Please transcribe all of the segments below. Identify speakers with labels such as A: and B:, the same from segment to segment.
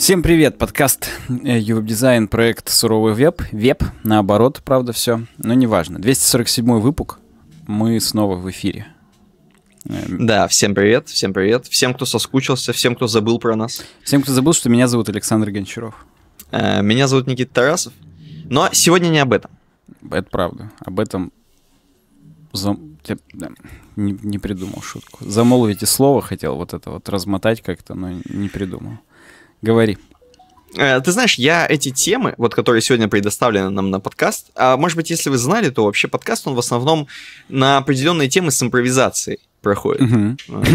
A: Всем привет, подкаст э, Ювеб Дизайн, проект Суровый Веб, Веб, наоборот, правда, все, но неважно. 247 выпуск, мы снова в эфире. Эм. Да, всем
B: привет, всем привет, всем, кто соскучился, всем, кто забыл про нас. Всем, кто забыл, что меня зовут Александр Гончаров. Э, меня зовут Никита Тарасов, но сегодня не об этом. Это правда, об этом зам... не, не придумал шутку. Замолвите слово хотел вот это вот размотать как-то, но не придумал. Говори. Э, ты знаешь, я эти темы, вот которые сегодня предоставлены нам на подкаст, а может быть, если вы знали, то вообще подкаст, он в основном на определенные темы с импровизацией проходит. Угу.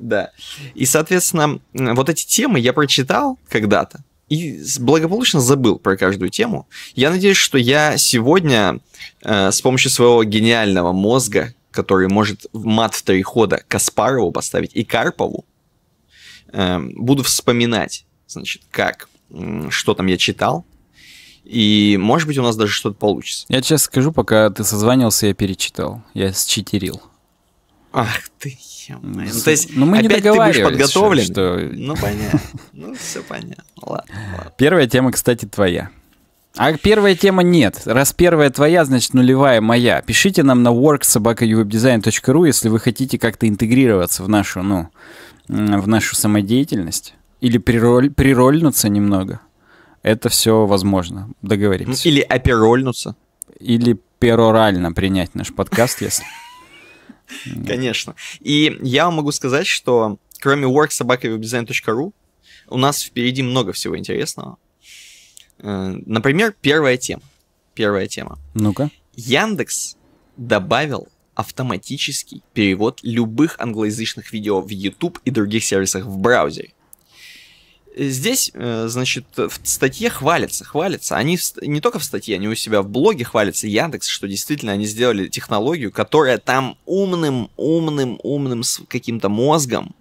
B: Да. И, соответственно, вот эти темы я прочитал когда-то и благополучно забыл про каждую тему. Я надеюсь, что я сегодня э, с помощью своего гениального мозга, который может в мат в три хода Каспарову поставить и Карпову, э, буду вспоминать значит, как, что там я читал, и, может быть, у нас даже что-то получится. Я сейчас скажу, пока
A: ты созванивался, я перечитал. Я считерил.
C: Ах ты, ну, то
A: есть, ну, мы опять не договаривались, ты будешь подготовлен. Что... Ну, понятно.
B: Ну, все понятно. Ладно, ладно.
A: Первая тема, кстати, твоя. А первая тема нет. Раз первая твоя, значит нулевая моя. Пишите нам на worksobaka.uwebdesign.ru, если вы хотите как-то интегрироваться в нашу, ну, в нашу самодеятельность. Или прироль, прирольнуться немного. Это все возможно. Ну, Договоримся. Или оперольнуться. Или перорально принять наш подкаст, если...
B: Конечно. И я могу сказать, что кроме worksobakawebdesign.ru у нас впереди много всего интересного. Э, например, первая тема. Первая тема. Ну-ка. Яндекс добавил автоматический перевод любых англоязычных видео в YouTube и других сервисах в браузере. Здесь, э, значит, в статье хвалятся, хвалятся. Они не только в статье, они у себя в блоге хвалятся Яндекс, что действительно они сделали технологию, которая там умным, умным, умным с каким-то мозгом.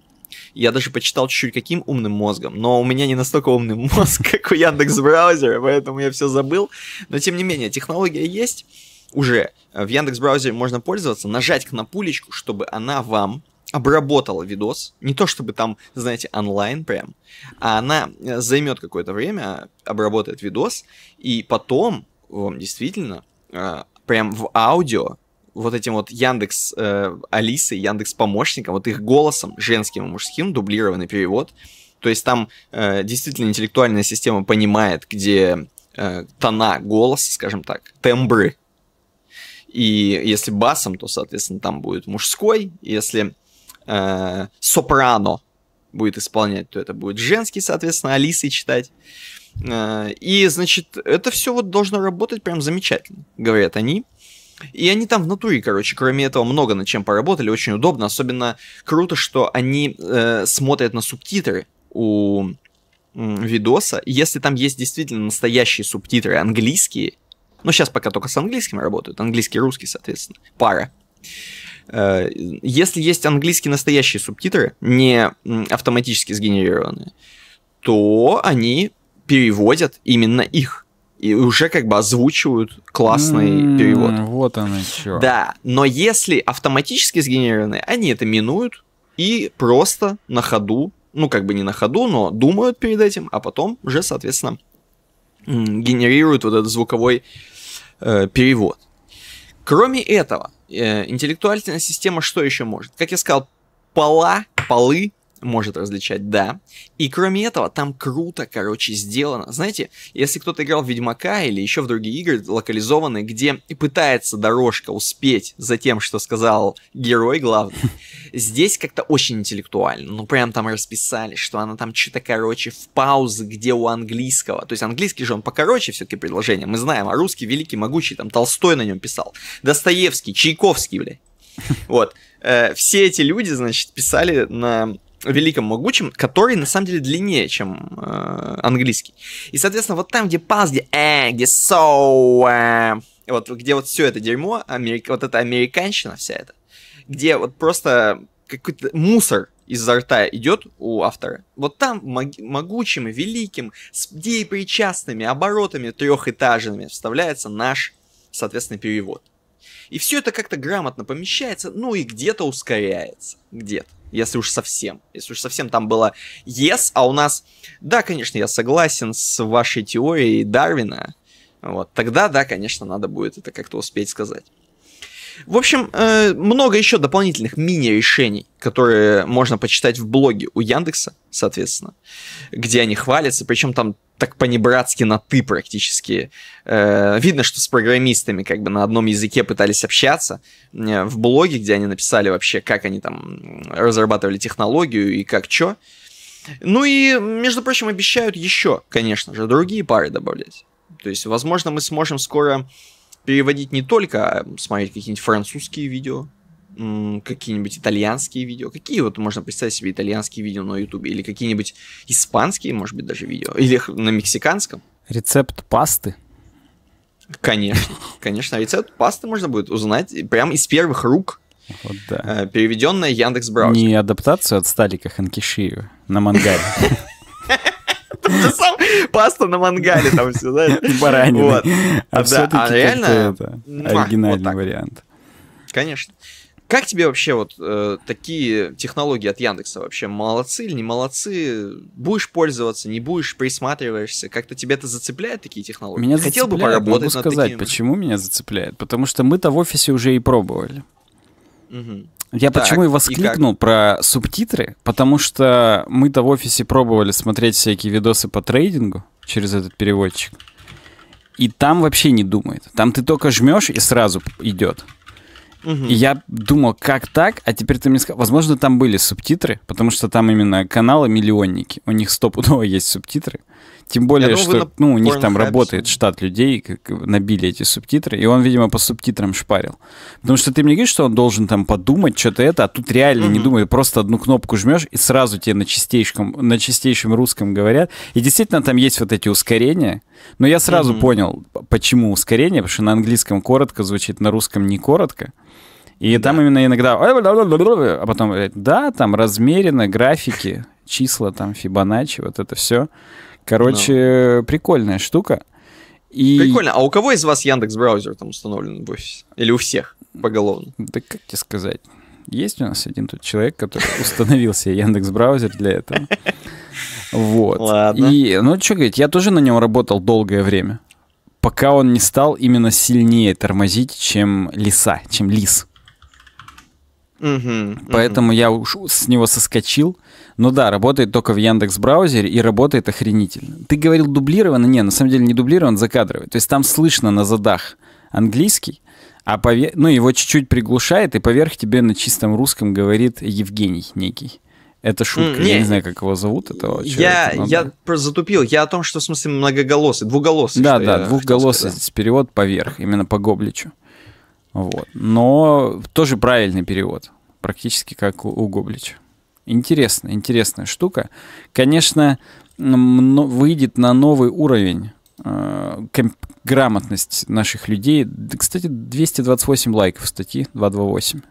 B: Я даже почитал чуть-чуть каким умным мозгом, но у меня не настолько умный мозг, как у Яндекс браузера, поэтому я все забыл. Но тем не менее, технология есть уже. В Яндекс браузере можно пользоваться, нажать на пулечку, чтобы она вам обработала видос, не то чтобы там, знаете, онлайн прям, а она э, займет какое-то время, обработает видос, и потом вам действительно э, прям в аудио вот этим вот Яндекс э, Алисой, Яндекс помощником, вот их голосом, женским и мужским, дублированный перевод. То есть там э, действительно интеллектуальная система понимает, где э, тона голоса, скажем так, тембры. И если басом, то, соответственно, там будет мужской. Если Э, сопрано будет исполнять, то это будет женский, соответственно, Алисы читать. Э, и, значит, это все вот должно работать прям замечательно, говорят они. И они там в натуре, короче, кроме этого, много над чем поработали, очень удобно. Особенно круто, что они э, смотрят на субтитры у видоса. Если там есть действительно настоящие субтитры английские, ну сейчас пока только с английским работают, английский-русский, и соответственно, пара. Э, если есть английские настоящие субтитры, не автоматически сгенерированные, то они переводят именно их и уже как бы озвучивают классный mm, перевод. Вот оно что. Да, но если автоматически сгенерированные, они это минуют и просто на ходу, ну как бы не на ходу, но думают перед этим, а потом уже, соответственно, генерируют вот этот звуковой э, перевод. Кроме этого, э, интеллектуальная система что еще может? Как я сказал, пола, полы может различать, да. И кроме этого, там круто, короче, сделано. Знаете, если кто-то играл в Ведьмака или еще в другие игры локализованные, где пытается дорожка успеть за тем, что сказал герой главный, здесь как-то очень интеллектуально. Ну, прям там расписали, что она там что-то, короче, в паузы, где у английского. То есть английский же он покороче все-таки предложение, мы знаем, а русский великий, могучий, там Толстой на нем писал. Достоевский, Чайковский, бля Вот. Э, все эти люди, значит, писали на великом могучем, который на самом деле длиннее, чем э, английский. И, соответственно, вот там, где паз, где э, где so, э, вот где вот все это дерьмо, Америка, вот эта американщина вся эта, где вот просто какой-то мусор изо рта идет у автора. Вот там могучим и великим, с причастными оборотами трехэтажными вставляется наш, соответственно, перевод. И все это как-то грамотно помещается, ну и где-то ускоряется, где-то. Если уж совсем. Если уж совсем там было yes, а у нас... Да, конечно, я согласен с вашей теорией Дарвина. Вот. Тогда, да, конечно, надо будет это как-то успеть сказать. В общем, э, много еще дополнительных мини-решений, которые можно почитать в блоге у Яндекса, соответственно, где они хвалятся, причем там так понебратски на «ты» практически. Э, видно, что с программистами как бы на одном языке пытались общаться. Э, в блоге, где они написали вообще, как они там разрабатывали технологию и как чё. Ну и, между прочим, обещают еще, конечно же, другие пары добавлять. То есть, возможно, мы сможем скоро переводить не только, а смотреть какие-нибудь французские видео, какие-нибудь итальянские видео. Какие вот можно представить себе итальянские видео на ютубе? Или какие-нибудь испанские, может быть, даже видео? Или на мексиканском?
A: Рецепт пасты.
B: Конечно, конечно. Рецепт пасты можно будет узнать прям из первых рук. Вот да. Э, Переведенная Яндекс Браузер.
A: Не адаптацию от Сталика Ханкишиева на мангале.
B: Ты сам паста на мангале там все, знаешь. Баранина. Вот. А все-таки а реально
A: оригинальный
B: вариант. Конечно. Как тебе вообще вот э, такие технологии от Яндекса вообще? Молодцы или не молодцы? Будешь пользоваться, не будешь, присматриваешься? Как-то тебя это зацепляет такие технологии? Меня Хотел бы поработать могу сказать, такими...
A: почему меня зацепляет. Потому что мы-то в офисе уже и пробовали. Угу. Я так, почему и воскликнул и про субтитры, потому что мы-то в офисе пробовали смотреть всякие видосы по трейдингу через этот переводчик. И там вообще не думает. Там ты только жмешь и сразу идет. Угу. И я думал, как так? А теперь ты мне сказал, возможно, там были субтитры, потому что там именно каналы миллионники. У них стопудово есть субтитры. Тем более, что думаю, ну, у них там работает штат людей, как набили эти субтитры, и он, видимо, по субтитрам шпарил. Потому что ты мне говоришь, что он должен там подумать, что-то это, а тут реально mm-hmm. не думает, просто одну кнопку жмешь, и сразу тебе на чистейшем, на чистейшем русском говорят. И действительно там есть вот эти ускорения, но я сразу mm-hmm. понял, почему ускорение, потому что на английском коротко звучит, на русском не коротко. И да. там именно иногда... А потом, э, да, там размеренно, графики, числа, там, Фибоначчи, вот это все. Короче, no. прикольная штука.
B: И... Прикольно. А у кого из вас Яндекс браузер там установлен в офисе? Или у всех поголовно? Да как тебе сказать?
A: Есть у нас один тут человек, который установил себе Яндекс браузер для этого. Вот. Ладно. И, ну, что говорить, я тоже на нем работал долгое время, пока он не стал именно сильнее тормозить, чем лиса, чем лис. Поэтому я уж с него соскочил. Но ну да, работает только в Яндекс браузере и работает охренительно. Ты говорил дублированно, Не, на самом деле не дублирован, закадровый. То есть там слышно на задах английский, а пове... ну, его чуть-чуть приглушает, и поверх тебе на чистом русском говорит Евгений некий. Это шутка. Mm, не, я не знаю, как его зовут, этого человека. Я, но, я да.
B: просто затупил. Я о том, что в смысле многоголосый, двуголосый. Да, да, двуголосый
A: перевод поверх, именно по Гобличу. Вот. Но тоже правильный перевод, практически как у, у Гоблича. Интересная, интересная штука. Конечно, выйдет на новый уровень э, грамотность наших людей. Да, кстати, 228 лайков в статьи 228.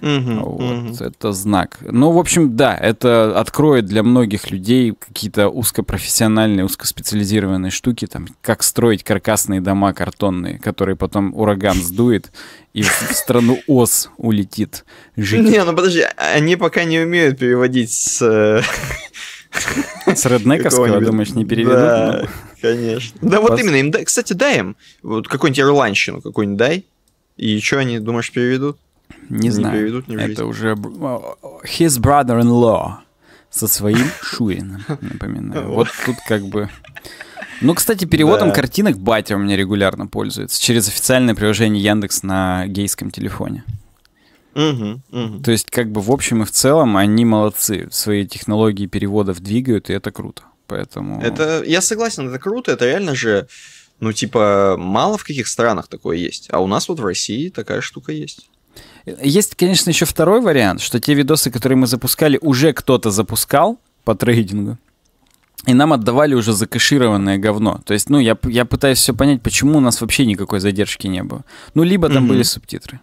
A: Угу, вот, угу. Это знак. Ну, в общем, да, это откроет для многих людей какие-то узкопрофессиональные, узкоспециализированные штуки, там, как строить каркасные дома картонные, которые потом ураган сдует
B: и в страну ОС улетит жить. Не, ну подожди, а, они пока не умеют переводить с... Э, с реднековского, думаешь, не переведут? Да, ну. конечно. Да вот именно, им, кстати, дай им вот какую-нибудь ирландщину какую-нибудь дай, и что они, думаешь, переведут? Не, не знаю. Приведут, не Это жизнь. уже
A: his brother-in-law со своим Шурином, напоминаю. Вот тут как бы... Ну, кстати, переводом да. картинок батя у меня регулярно пользуется через официальное приложение Яндекс на гейском телефоне.
C: Угу, угу.
B: То
A: есть, как бы в общем и в целом они молодцы, свои технологии переводов двигают, и это круто. Поэтому...
B: Это, я согласен, это круто, это реально же, ну, типа, мало в каких странах такое есть, а у нас вот в России такая штука есть.
A: Есть, конечно, еще второй вариант, что те видосы, которые мы запускали, уже кто-то запускал по трейдингу. И нам отдавали уже закэшированное говно. То есть, ну, я, я пытаюсь все понять, почему у нас вообще никакой задержки не было. Ну, либо там mm-hmm. были субтитры.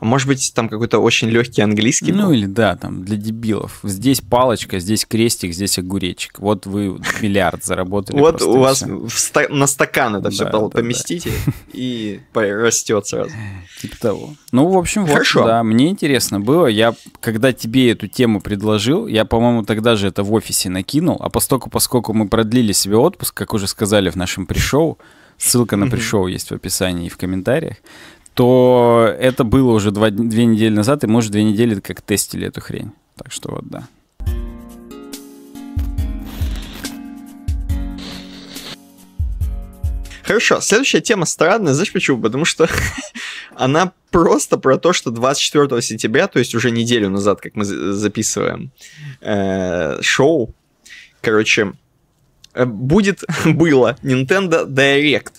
A: А может быть, там какой-то очень легкий английский. Ну был? или да, там для дебилов. Здесь палочка, здесь крестик, здесь огуречек. Вот вы миллиард заработали. Вот у вас
B: на стакан это все поместите и растет сразу. Типа того.
A: Ну, в общем, вот, да, мне интересно было. Я, когда тебе эту тему предложил, я, по-моему, тогда же это в офисе накинул, а поскольку, поскольку мы продлили себе отпуск, как уже сказали в нашем пришоу, Ссылка на пришоу есть в описании и в комментариях то это было уже два, две недели назад, и, может, две недели как тестили
B: эту хрень. Так что вот, да. Хорошо, следующая тема странная, знаешь почему? Потому что она просто про то, что 24 сентября, то есть уже неделю назад, как мы записываем э, шоу, короче, э, будет, было Nintendo Direct.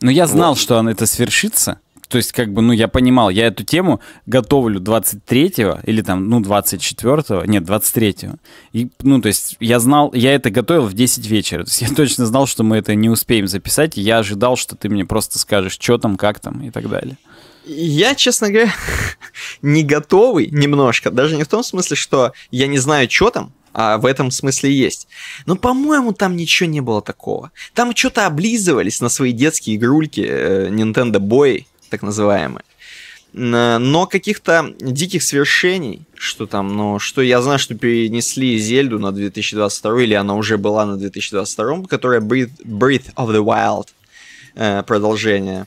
B: Но ну, я знал, вот. что это
A: свершится то есть, как бы, ну, я понимал, я эту тему готовлю 23-го или там, ну, 24-го, нет, 23-го. И, ну, то есть, я знал, я это готовил в 10 вечера. То есть, я точно знал, что мы это не успеем записать. я ожидал, что ты мне просто скажешь, что там, как там и так далее.
B: Я, честно говоря, не готовый немножко. Даже не в том смысле, что я не знаю, что там, а в этом смысле есть. Но, по-моему, там ничего не было такого. Там что-то облизывались на свои детские игрульки э, Nintendo Boy, так называемые. Но каких-то диких свершений, что там, ну, что я знаю, что перенесли Зельду на 2022, или она уже была на 2022, которая Breath, Breath of the Wild, э, продолжение.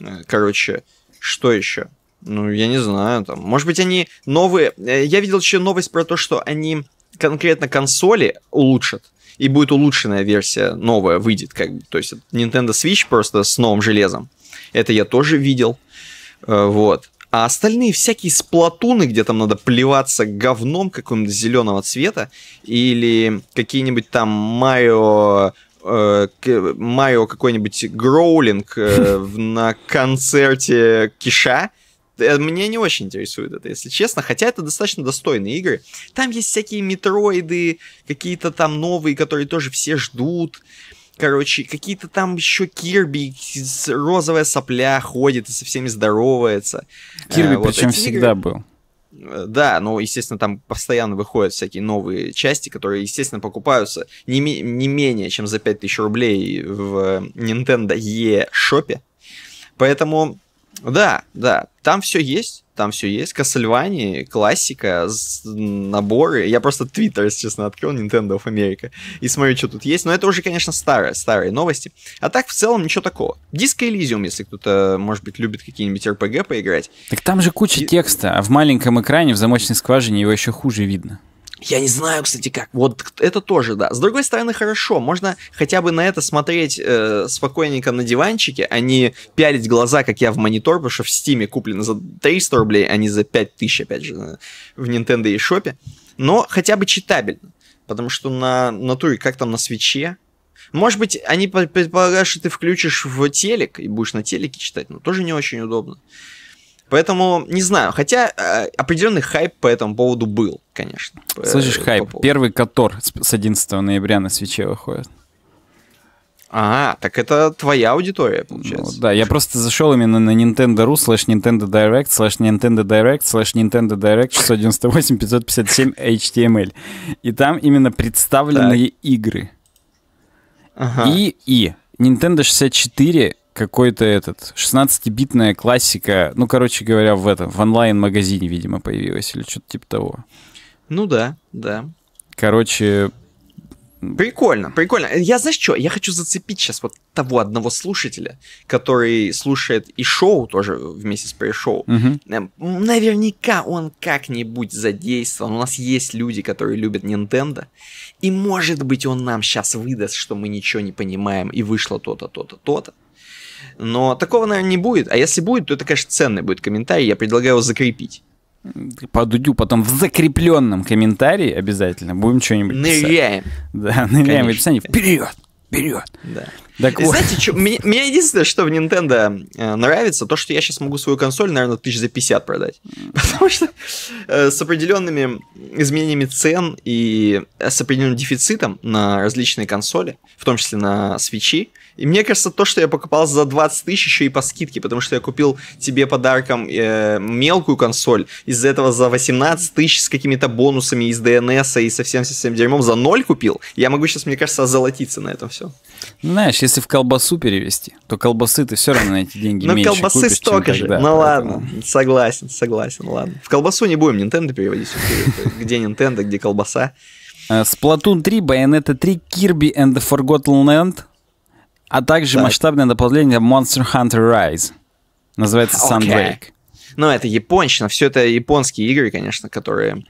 B: Э, короче, что еще? Ну, я не знаю, там, может быть, они новые... Э, я видел еще новость про то, что они конкретно консоли улучшат, и будет улучшенная версия, новая выйдет, как бы, то есть Nintendo Switch просто с новым железом. Это я тоже видел. Э, вот. А остальные всякие сплатуны, где там надо плеваться говном какого-нибудь зеленого цвета, или какие-нибудь там Майо э, Майо какой-нибудь гроулинг э, на концерте Киша, мне не очень интересует это, если честно. Хотя это достаточно достойные игры. Там есть всякие метроиды, какие-то там новые, которые тоже все ждут. Короче, какие-то там еще Кирби, розовая сопля ходит и со всеми здоровается. Кирби, а, вот причем всегда игры... был. Э, да, но, естественно, там постоянно выходят всякие новые части, которые, естественно, покупаются не, не менее чем за 5000 рублей в Nintendo e шопе Поэтому, да, да, там все есть там все есть. Castlevania, классика, наборы. Я просто Твиттер, если честно, открыл Nintendo of America и смотрю, что тут есть. Но это уже, конечно, старые, старые новости. А так, в целом, ничего такого. Disco Elysium, если кто-то, может быть, любит какие-нибудь RPG поиграть.
A: Так там же куча и... текста, а в маленьком экране в замочной скважине его еще хуже видно.
B: Я не знаю, кстати, как. Вот это тоже, да. С другой стороны, хорошо. Можно хотя бы на это смотреть э, спокойненько на диванчике, а не пялить глаза, как я в монитор, потому что в Стиме куплено за 300 рублей, а не за 5000, опять же, в Nintendo и Шопе. Но хотя бы читабельно. Потому что на натуре, как там на свече, может быть, они предполагают, что ты включишь в телек и будешь на телеке читать, но тоже не очень удобно. Поэтому, не знаю, хотя э, определенный хайп по этому поводу был, конечно. Слышишь, э, хайп,
A: по первый Котор с 11 ноября на свече выходит.
B: А, так это твоя аудитория, получается.
A: Ну, да, я просто зашел именно на Nintendo.ru slash Nintendo Direct slash Nintendo Direct slash Nintendo Direct 698 557 HTML. И там именно представлены так. игры. Ага. И, и Nintendo 64 какой-то этот 16-битная классика, ну, короче говоря, в этом, в онлайн-магазине, видимо, появилась или что-то типа того.
B: Ну да, да. Короче... Прикольно, прикольно. Я, знаешь что, я хочу зацепить сейчас вот того одного слушателя, который слушает и шоу тоже вместе с пресс Угу. Эм, наверняка он как-нибудь задействован. У нас есть люди, которые любят Nintendo. И может быть он нам сейчас выдаст, что мы ничего не понимаем, и вышло то-то, то-то, то-то. Но такого, наверное, не будет. А если будет, то это, конечно, ценный будет комментарий. Я предлагаю его закрепить. По Дудю потом в
A: закрепленном комментарии обязательно будем что-нибудь Ныряем. Писать. Да, ныряем конечно, в описании. Вперед! Вперед! Да.
B: Так вот. Знаете, что, мне, меня единственное, что в Nintendo э, нравится, то, что я сейчас могу свою консоль, наверное, тысяч за 50 продать. Потому что э, с определенными изменениями цен и э, с определенным дефицитом на различные консоли, в том числе на свечи, и мне кажется, то, что я покупал за 20 тысяч еще и по скидке, потому что я купил тебе подарком э, мелкую консоль, из-за этого за 18 тысяч с какими-то бонусами из DNS и со всем-всем дерьмом за ноль купил, я могу сейчас, мне кажется, озолотиться на этом все.
A: Знаешь, если в колбасу перевести, то колбасы ты все равно на эти деньги Но ну, меньше колбасы столько же. ну
B: ладно, согласен, согласен, ладно. В колбасу не будем Nintendo переводить. Где Nintendo, где колбаса. Э, Splatoon 3, Bayonetta 3, Kirby and the Forgotten Land,
A: а также масштабное дополнение Monster Hunter Rise. Называется Sunbreak.
B: Ну, это японщина, все это японские игры, конечно, которые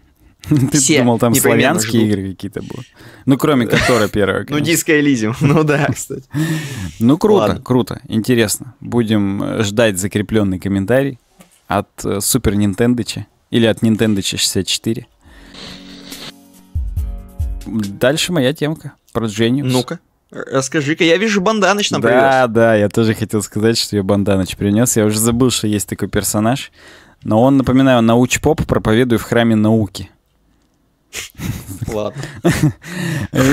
B: Ты все думал, там славянские ждут.
A: игры какие-то будут?
B: Ну, кроме Котора первого. Ну, Диско
A: Элизиум, ну да, кстати. Ну, круто, Ладно. круто, интересно. Будем э, ждать закрепленный комментарий от э, Супер Нинтендыча или от Нинтендыча 64. Дальше моя темка про Genius. Ну-ка.
B: Расскажи-ка, я вижу, Банданыч нам да, привез.
A: Да, да, я тоже хотел сказать, что я Банданыч принес. Я уже забыл, что есть такой персонаж. Но он, напоминаю, науч-поп проповедует в храме науки. Ладно.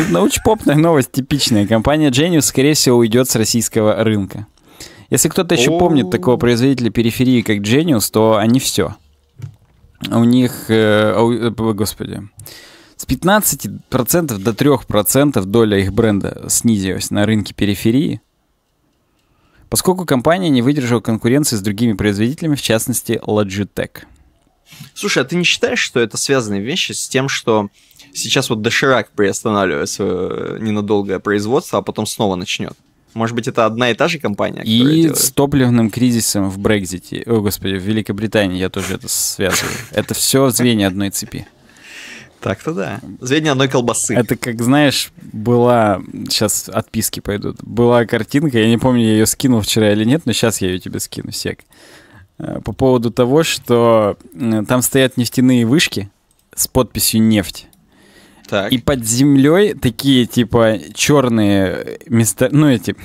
A: Научпопная новость типичная. Компания Genius, скорее всего, уйдет с российского рынка. Если кто-то еще помнит такого производителя периферии, как Genius, то они все. У них... Э, э, господи. С 15% до 3% доля их бренда снизилась на рынке периферии, поскольку компания не выдержала конкуренции с другими производителями, в частности Logitech.
B: Слушай, а ты не считаешь, что это связанные вещи с тем, что сейчас вот Доширак приостанавливает свое э, ненадолгое производство, а потом снова начнет? Может быть, это одна и та же компания?
A: И делает? с топливным кризисом в Брекзите, о господи, в Великобритании я тоже это связываю. Это все звенья одной цепи. Так-то да. Звенья одной колбасы. Это как, знаешь, была... Сейчас отписки пойдут. Была картинка, я не помню, я ее скинул вчера или нет, но сейчас я ее тебе скину, сек. Э, по поводу того, что э, там стоят нефтяные вышки с подписью «нефть». Так. И под землей такие типа черные э, места, ну эти,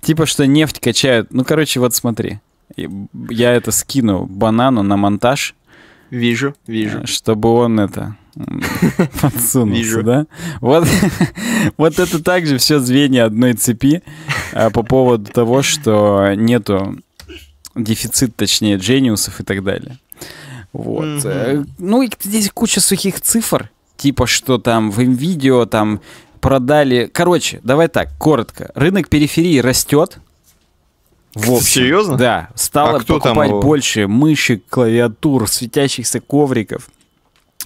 A: типа что нефть качают. Ну короче, вот смотри, я это скину банану на монтаж. Вижу, вижу. Чтобы он это подсунулся, вижу. да? Вот, вот это также все звенья одной цепи по поводу того, что нету дефицит, точнее, джениусов и так далее. Вот. Mm-hmm. Ну и здесь куча сухих цифр, типа что там в видео там продали. Короче, давай так, коротко. Рынок периферии растет. В общем, Серьезно? Да. Стало а кто покупать там больше мышек, клавиатур, светящихся ковриков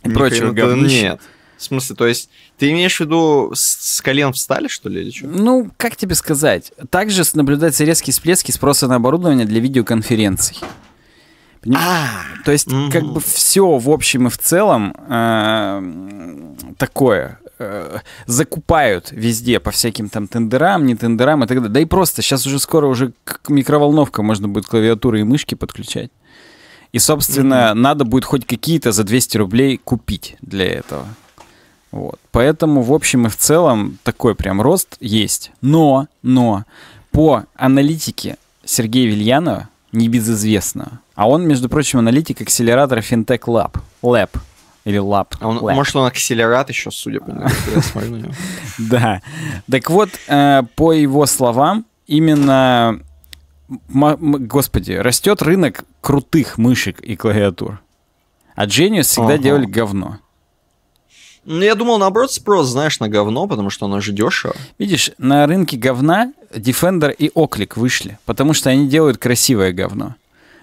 A: и Ни прочего говнища. Нет.
B: В смысле, то есть ты имеешь в виду с, с колен встали, что ли, или что?
A: Ну, как тебе сказать? Также наблюдаются резкие всплески спроса на оборудование для видеоконференций. А, то есть, как бы все в общем и в целом э, такое. Э, закупают везде по всяким там тендерам, не тендерам и так далее. Да и просто сейчас уже скоро уже к микроволновка можно будет клавиатуры и мышки подключать. И, собственно, mm-hmm. надо будет хоть какие-то за 200 рублей купить для этого. Вот. Поэтому, в общем и в целом, такой прям рост есть. Но, но, по аналитике Сергея Вильянова, небезызвестного, а он, между прочим, аналитик акселератора Fintech Lab, Lab или Lab. А он, lab. Может, он акселерат еще, судя по нему, Да. Так вот, э, по его словам, именно, господи, растет рынок крутых мышек и клавиатур.
B: А Genius всегда делали говно. Ну, я думал, наоборот, спрос, знаешь, на говно, потому что оно же дешево. Видишь,
A: на рынке говна Defender и Оклик вышли, потому что они делают красивое говно.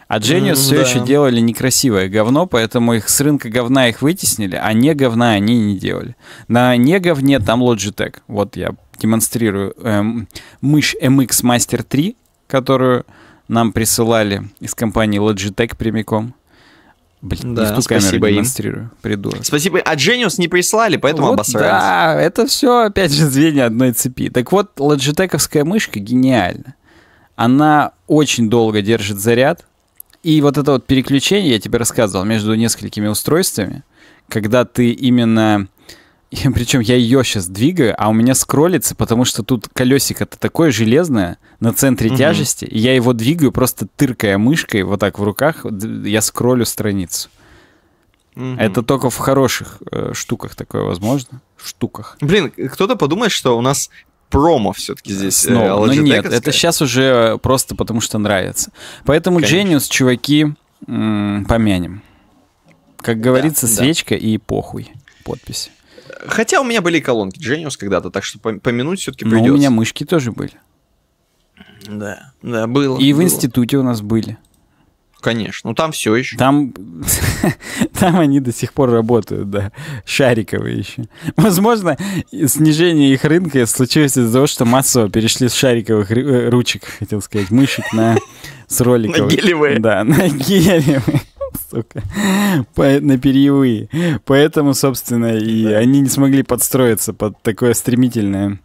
A: А Genius mm, все да. еще делали некрасивое говно, поэтому их с рынка говна их вытеснили, а не говна они не делали. На не говне там Logitech. Вот я демонстрирую эм, мышь MX Master 3, которую нам присылали из компании Logitech прямиком. Блин, да, не спасибо им. демонстрирую.
B: Придурок. Спасибо. А Genius не прислали, поэтому вот обосрались. Да,
A: это все, опять же, звенья одной цепи. Так вот, лоджитековская мышка гениальна. Она очень долго держит заряд. И вот это вот переключение, я тебе рассказывал, между несколькими устройствами, когда ты именно и, причем я ее сейчас двигаю, а у меня скроллится, потому что тут колесико-то такое железное на центре угу. тяжести. И я его двигаю, просто тыркая мышкой вот так в руках, я скроллю страницу. Угу. Это только в хороших э, штуках такое возможно. В
B: штуках. Блин, э, кто-то подумает, что у нас промо все-таки э, здесь. Э, снова. Э, ну нет, это
A: сейчас уже просто потому что нравится. Поэтому Конечно. Genius, чуваки, помянем. Как говорится, да, свечка да. и
B: похуй. Подпись. Хотя у меня были колонки Genius когда-то, так что помянуть все-таки придется. Ну, Но у меня
A: мышки тоже были.
B: Да, да, было. И было. в
A: институте у нас были.
B: Конечно, ну там все еще. Там,
A: там они до сих пор работают, да, шариковые еще. Возможно, снижение их рынка случилось из-за того, что массово перешли с шариковых э, ручек, хотел сказать, мышек на с роликов. На гелевые. Да, на гелевые сука, по, на перьевые. Поэтому, собственно, и да. они не смогли подстроиться под такое стремительное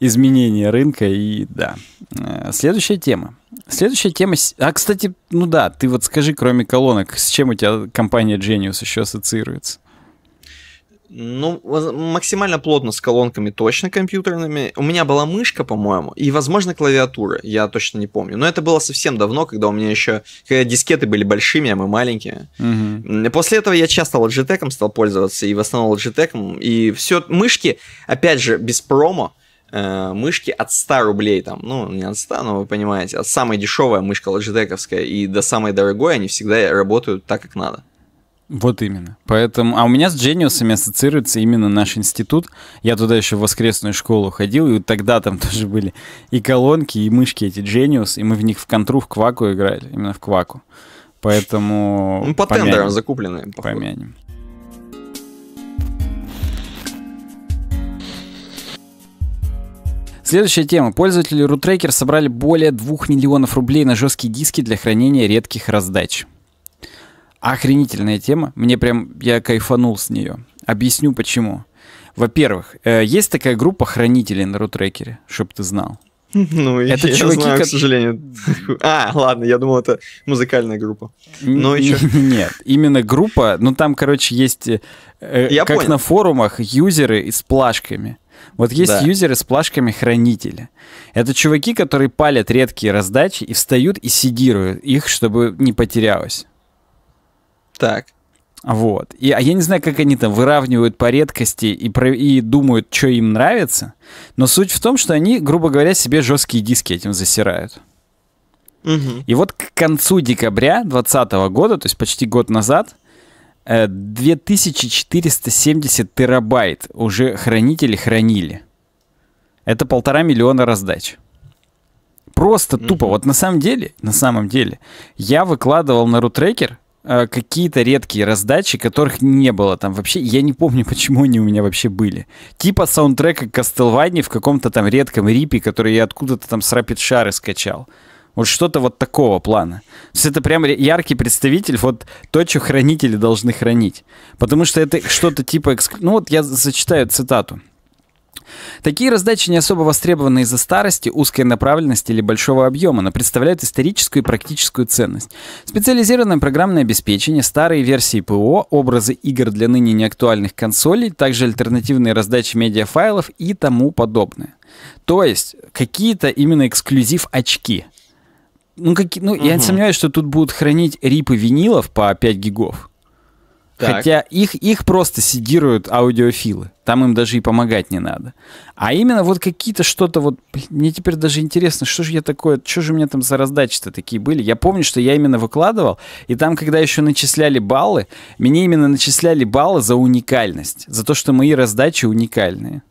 A: изменение рынка. И да, э, следующая тема. Следующая тема... А, кстати, ну да, ты вот скажи, кроме колонок, с чем у тебя компания Genius еще ассоциируется?
B: Ну, максимально плотно с колонками точно компьютерными. У меня была мышка, по-моему, и, возможно, клавиатура, я точно не помню. Но это было совсем давно, когда у меня еще когда дискеты были большими, а мы маленькие. Угу. После этого я часто Logitech стал пользоваться, и в основном Logitech. И все, мышки, опять же, без промо, э, мышки от 100 рублей там, ну, не от 100, но вы понимаете, от самой дешевой а мышка лоджитековская и до самой дорогой они всегда работают так, как надо.
A: Вот именно. Поэтому, а у меня с Джениусами ассоциируется именно наш институт. Я туда еще в воскресную школу ходил, и тогда там тоже были и колонки, и мышки эти Джениус, и мы в них в контру, в кваку играли, именно в кваку. Поэтому... Ну, по помянем. тендерам закупленные. Походу. Помянем. Следующая тема. Пользователи RootRaker собрали более 2 миллионов рублей на жесткие диски для хранения редких раздач. Охренительная тема. Мне прям, я кайфанул с нее. Объясню почему. Во-первых, э, есть такая группа хранителей на рутрекере, чтобы ты знал.
B: Ну, это я чуваки, знаю, как... к сожалению. А, ладно, я думал, это музыкальная группа. Но еще...
A: Нет, именно группа, ну там, короче, есть, э, э, я как понял. на форумах, юзеры с плашками. Вот есть да. юзеры с плашками хранители. Это чуваки, которые палят редкие раздачи и встают и сидируют их, чтобы не потерялось. Так. Вот. И, а я не знаю, как они там выравнивают по редкости и, про, и думают, что им нравится. Но суть в том, что они, грубо говоря, себе жесткие диски этим засирают. Угу. И вот к концу декабря 2020 года, то есть почти год назад, 2470 э, терабайт уже хранители хранили. Это полтора миллиона раздач. Просто mm-hmm. тупо. Вот на самом деле, на самом деле, я выкладывал на рутрекер Э, какие-то редкие раздачи, которых не было там вообще. Я не помню, почему они у меня вообще были. Типа саундтрека Castlevania в каком-то там редком рипе, который я откуда-то там с Rapid Шары скачал. Вот что-то вот такого плана. То есть это прям яркий представитель вот то, что хранители должны хранить. Потому что это что-то типа... Экск... Ну вот я зачитаю цитату. Такие раздачи не особо востребованы из-за старости, узкой направленности или большого объема, но представляют историческую и практическую ценность. Специализированное программное обеспечение, старые версии ПО, образы игр для ныне неактуальных консолей, также альтернативные раздачи медиафайлов и тому подобное. То есть какие-то именно эксклюзив очки. Ну, какие, ну угу. я сомневаюсь, что тут будут хранить рипы винилов по 5 гигов. Так. Хотя их, их просто сидируют аудиофилы. Там им даже и помогать не надо. А именно вот какие-то что-то вот... Мне теперь даже интересно, что же я такое... Что же у меня там за раздачи-то такие были? Я помню, что я именно выкладывал, и там, когда еще начисляли баллы, мне именно начисляли баллы за уникальность. За то, что мои раздачи уникальные.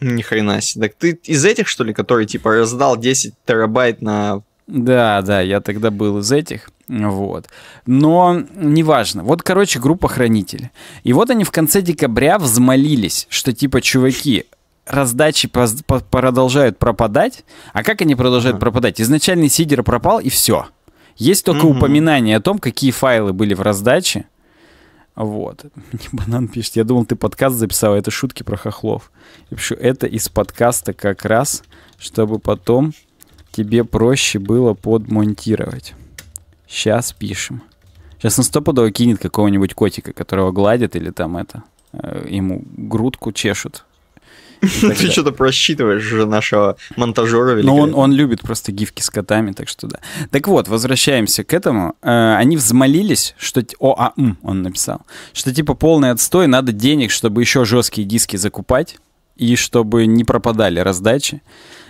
A: Ни хрена себе. Так ты из этих, что ли, которые, типа, раздал 10 терабайт на да, да, я тогда был из этих. Вот. Но неважно. Вот, короче, группа «Хранители». И вот они в конце декабря взмолились, что типа, чуваки, раздачи продолжают пропадать. А как они продолжают пропадать? Изначальный сидер пропал, и все. Есть только угу. упоминание о том, какие файлы были в раздаче. Вот. Мне банан пишет. Я думал, ты подкаст записал, а это шутки про хохлов. Я пишу, это из подкаста как раз, чтобы потом тебе проще было подмонтировать. Сейчас пишем. Сейчас он стопудово кинет какого-нибудь котика, которого гладят или там это, э, ему грудку чешут.
B: Ты что-то просчитываешь же нашего
A: монтажера. Ну, он, он любит просто гифки с котами, так что да. Так вот, возвращаемся к этому. Э, они взмолились, что... О, а, м, он написал. Что типа полный отстой, надо денег, чтобы еще жесткие диски закупать и чтобы не пропадали раздачи.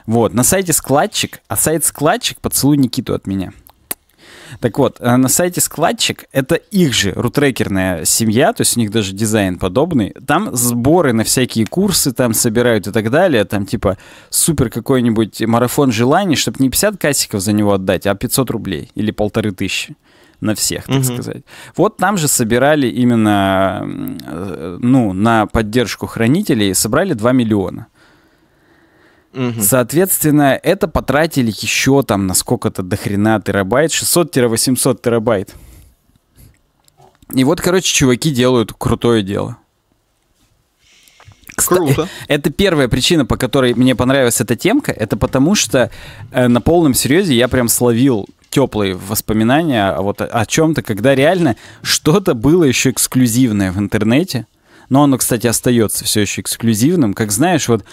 A: Вот, на сайте складчик, а сайт складчик, поцелуй Никиту от меня. Так вот, э, на сайте складчик это их же рутрекерная семья, то есть у них даже дизайн подобный. Там сборы на всякие курсы там собирают и так далее. Там типа супер какой-нибудь марафон желаний, чтобы не 50 кассиков за него отдать, а 500 рублей или полторы тысячи на всех, так угу. сказать. Вот там же собирали именно, э, ну, на поддержку хранителей, собрали 2 миллиона. Соответственно, это потратили еще там на сколько-то дохрена терабайт, 600-800 терабайт. И вот, короче, чуваки делают крутое дело. Круто. Это первая причина, по которой мне понравилась эта темка, это потому что э, на полном серьезе я прям словил теплые воспоминания вот о, о чем-то, когда реально что-то было еще эксклюзивное в интернете. Но оно, кстати, остается все еще эксклюзивным. Как знаешь, вот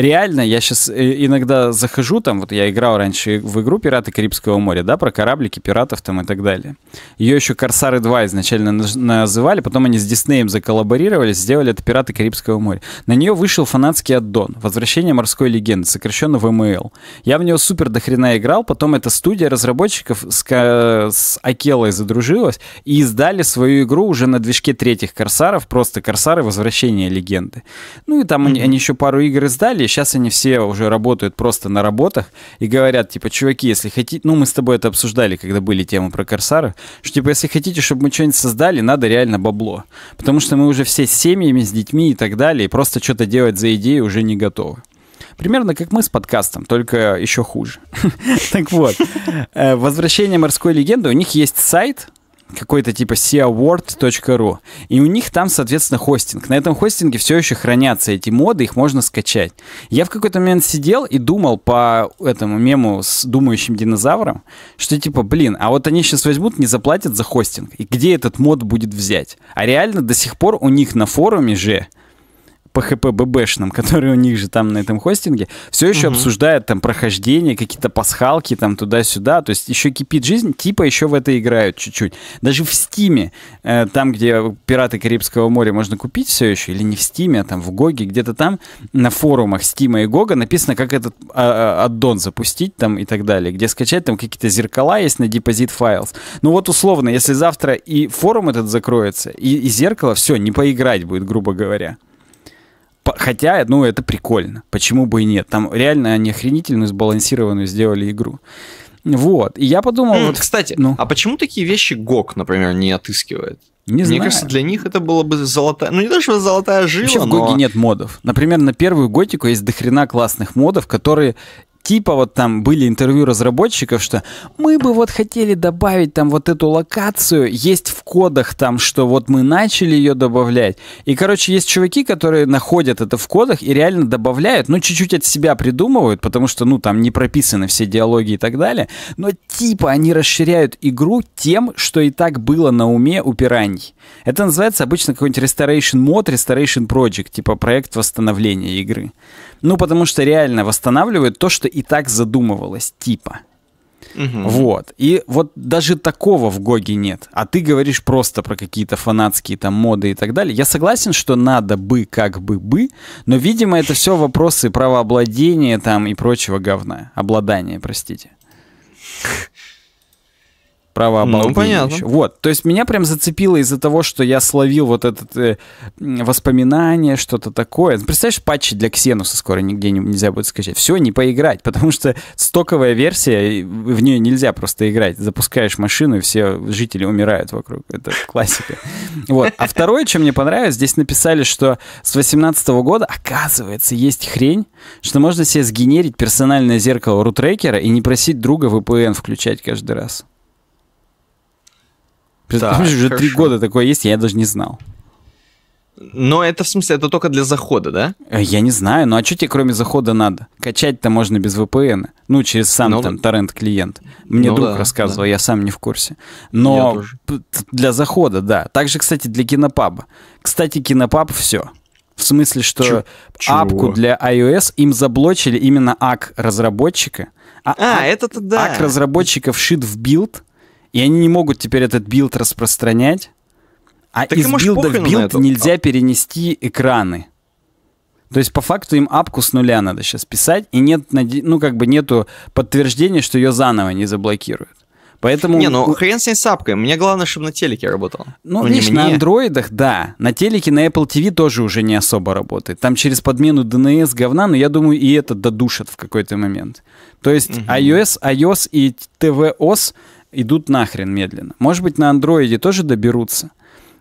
A: реально, я сейчас э, иногда захожу, там, вот я играл раньше в игру «Пираты Карибского моря», да, про кораблики пиратов там и так далее. Ее еще «Корсары 2» изначально называли, потом они с Диснеем заколлаборировали, сделали это «Пираты Карибского моря». На нее вышел фанатский аддон «Возвращение морской легенды», сокращенно ВМЛ. Я в нее супер дохрена играл, потом эта студия разработчиков с, с Акелой задружилась и издали свою игру уже на движке третьих «Корсаров», просто «Корсары. Возвращение легенды». Ну и там mm-hmm. они, они еще пару игр издали, сейчас они все уже работают просто на работах и говорят, типа, чуваки, если хотите, ну мы с тобой это обсуждали, когда были темы про корсары, что типа, если хотите, чтобы мы что-нибудь создали, надо реально бабло. Потому что мы уже все с семьями, с детьми и так далее, и просто что-то делать за идеи уже не готовы. Примерно как мы с подкастом, только еще хуже. Так вот, э, возвращение морской легенды, у них есть сайт, какой-то типа seaword.ru, и у них там, соответственно, хостинг. На этом хостинге все еще хранятся эти моды, их можно скачать. Я в какой-то момент сидел и думал по этому мему с думающим динозавром, что типа, блин, а вот они сейчас возьмут, не заплатят за хостинг, и где этот мод будет взять? А реально до сих пор у них на форуме же по ХПББшным, которые у них же там на этом хостинге, все еще угу. обсуждают там прохождение, какие-то пасхалки там туда-сюда, то есть еще кипит жизнь, типа еще в это играют чуть-чуть. Даже в Стиме, э, там, где «Пираты Карибского моря» можно купить все еще, или не в Стиме, а там в Гоге, где-то там на форумах Стима и Гога написано, как этот а, а, аддон запустить там и так далее, где скачать там какие-то зеркала есть на депозит файлс. Ну вот условно, если завтра и форум этот закроется, и, и зеркало, все, не поиграть будет, грубо говоря. Хотя, ну, это прикольно. Почему бы и нет? Там реально они охренительно сбалансированную сделали игру. Вот. И я подумал... Mm, вот, кстати, ну. а почему такие вещи ГОК, например, не отыскивает? Не Мне знаю. кажется, для них это было бы золотая... Ну, не то, что золотая жила, Вообще, но... в Гоге нет модов. Например, на первую Готику есть дохрена классных модов, которые типа вот там были интервью разработчиков, что мы бы вот хотели добавить там вот эту локацию, есть в кодах там, что вот мы начали ее добавлять. И, короче, есть чуваки, которые находят это в кодах и реально добавляют, ну, чуть-чуть от себя придумывают, потому что, ну, там не прописаны все диалоги и так далее, но типа они расширяют игру тем, что и так было на уме у пираний. Это называется обычно какой-нибудь restoration mod, restoration project, типа проект восстановления игры. Ну, потому что реально восстанавливают то, что и так задумывалось, типа. Угу. Вот. И вот даже такого в Гоге нет. А ты говоришь просто про какие-то фанатские там моды и так далее. Я согласен, что надо бы, как бы бы, но, видимо, это все вопросы правообладения там и прочего говна. Обладания, простите. Право обалдеть. Ну, понятно. Еще. Вот. То есть меня прям зацепило из-за того, что я словил вот это э, воспоминание, что-то такое. Представляешь, патчи для Ксенуса скоро нигде не, нельзя будет скачать. Все, не поиграть, потому что стоковая версия, в нее нельзя просто играть. Запускаешь машину, и все жители умирают вокруг. Это классика. Вот. А второе, что мне понравилось, здесь написали, что с 18 года, оказывается, есть хрень, что можно себе сгенерить персональное зеркало рутрекера и не просить друга VPN включать каждый раз. Представляешь, уже три года такое есть, я даже не знал.
B: Но это в смысле, это только для захода, да?
A: Э, я не знаю, ну а что тебе кроме захода надо? Качать-то можно без VPN, ну через сам ну, там торрент-клиент. Мне ну, друг да, рассказывал, да. я сам не в курсе. Но для захода, да. Также, кстати, для кинопаба. Кстати, кинопаб все. В смысле, что Чё? апку для iOS им заблочили именно ак разработчика. А, а ак, этот, да. Ак разработчиков шит в билд, и они не могут теперь этот билд распространять. А так из билда в билд нельзя перенести экраны. То есть по факту им апку с нуля надо сейчас писать, и нет, ну как бы нету подтверждения, что ее заново не заблокируют. Поэтому... Не, ну хрен с ней с апкой. Мне главное, чтобы на
B: телеке работал. Ну, ну видишь, не на
A: андроидах, да. На телеке, на Apple TV тоже уже не особо работает. Там через подмену DNS говна, но я думаю, и это додушат в какой-то момент. То есть угу. iOS, iOS и tvOS идут нахрен медленно. Может быть, на андроиде тоже доберутся.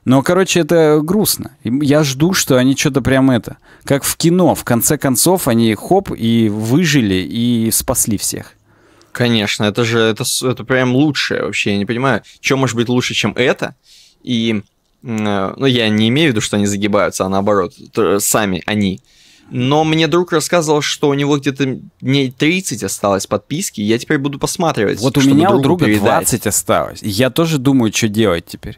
A: Но, короче, это грустно. Я жду, что они что-то прям это, как в кино. В конце концов, они хоп и выжили, и
B: спасли всех. Конечно, это же, это, это прям лучшее вообще. Я не понимаю, что может быть лучше, чем это. И, э, ну, я не имею в виду, что они загибаются, а наоборот, сами они но мне друг рассказывал, что у него где-то дней 30 осталось подписки, я теперь буду посматривать. Вот у меня у друга передать. 20 осталось. Я тоже
A: думаю, что делать теперь.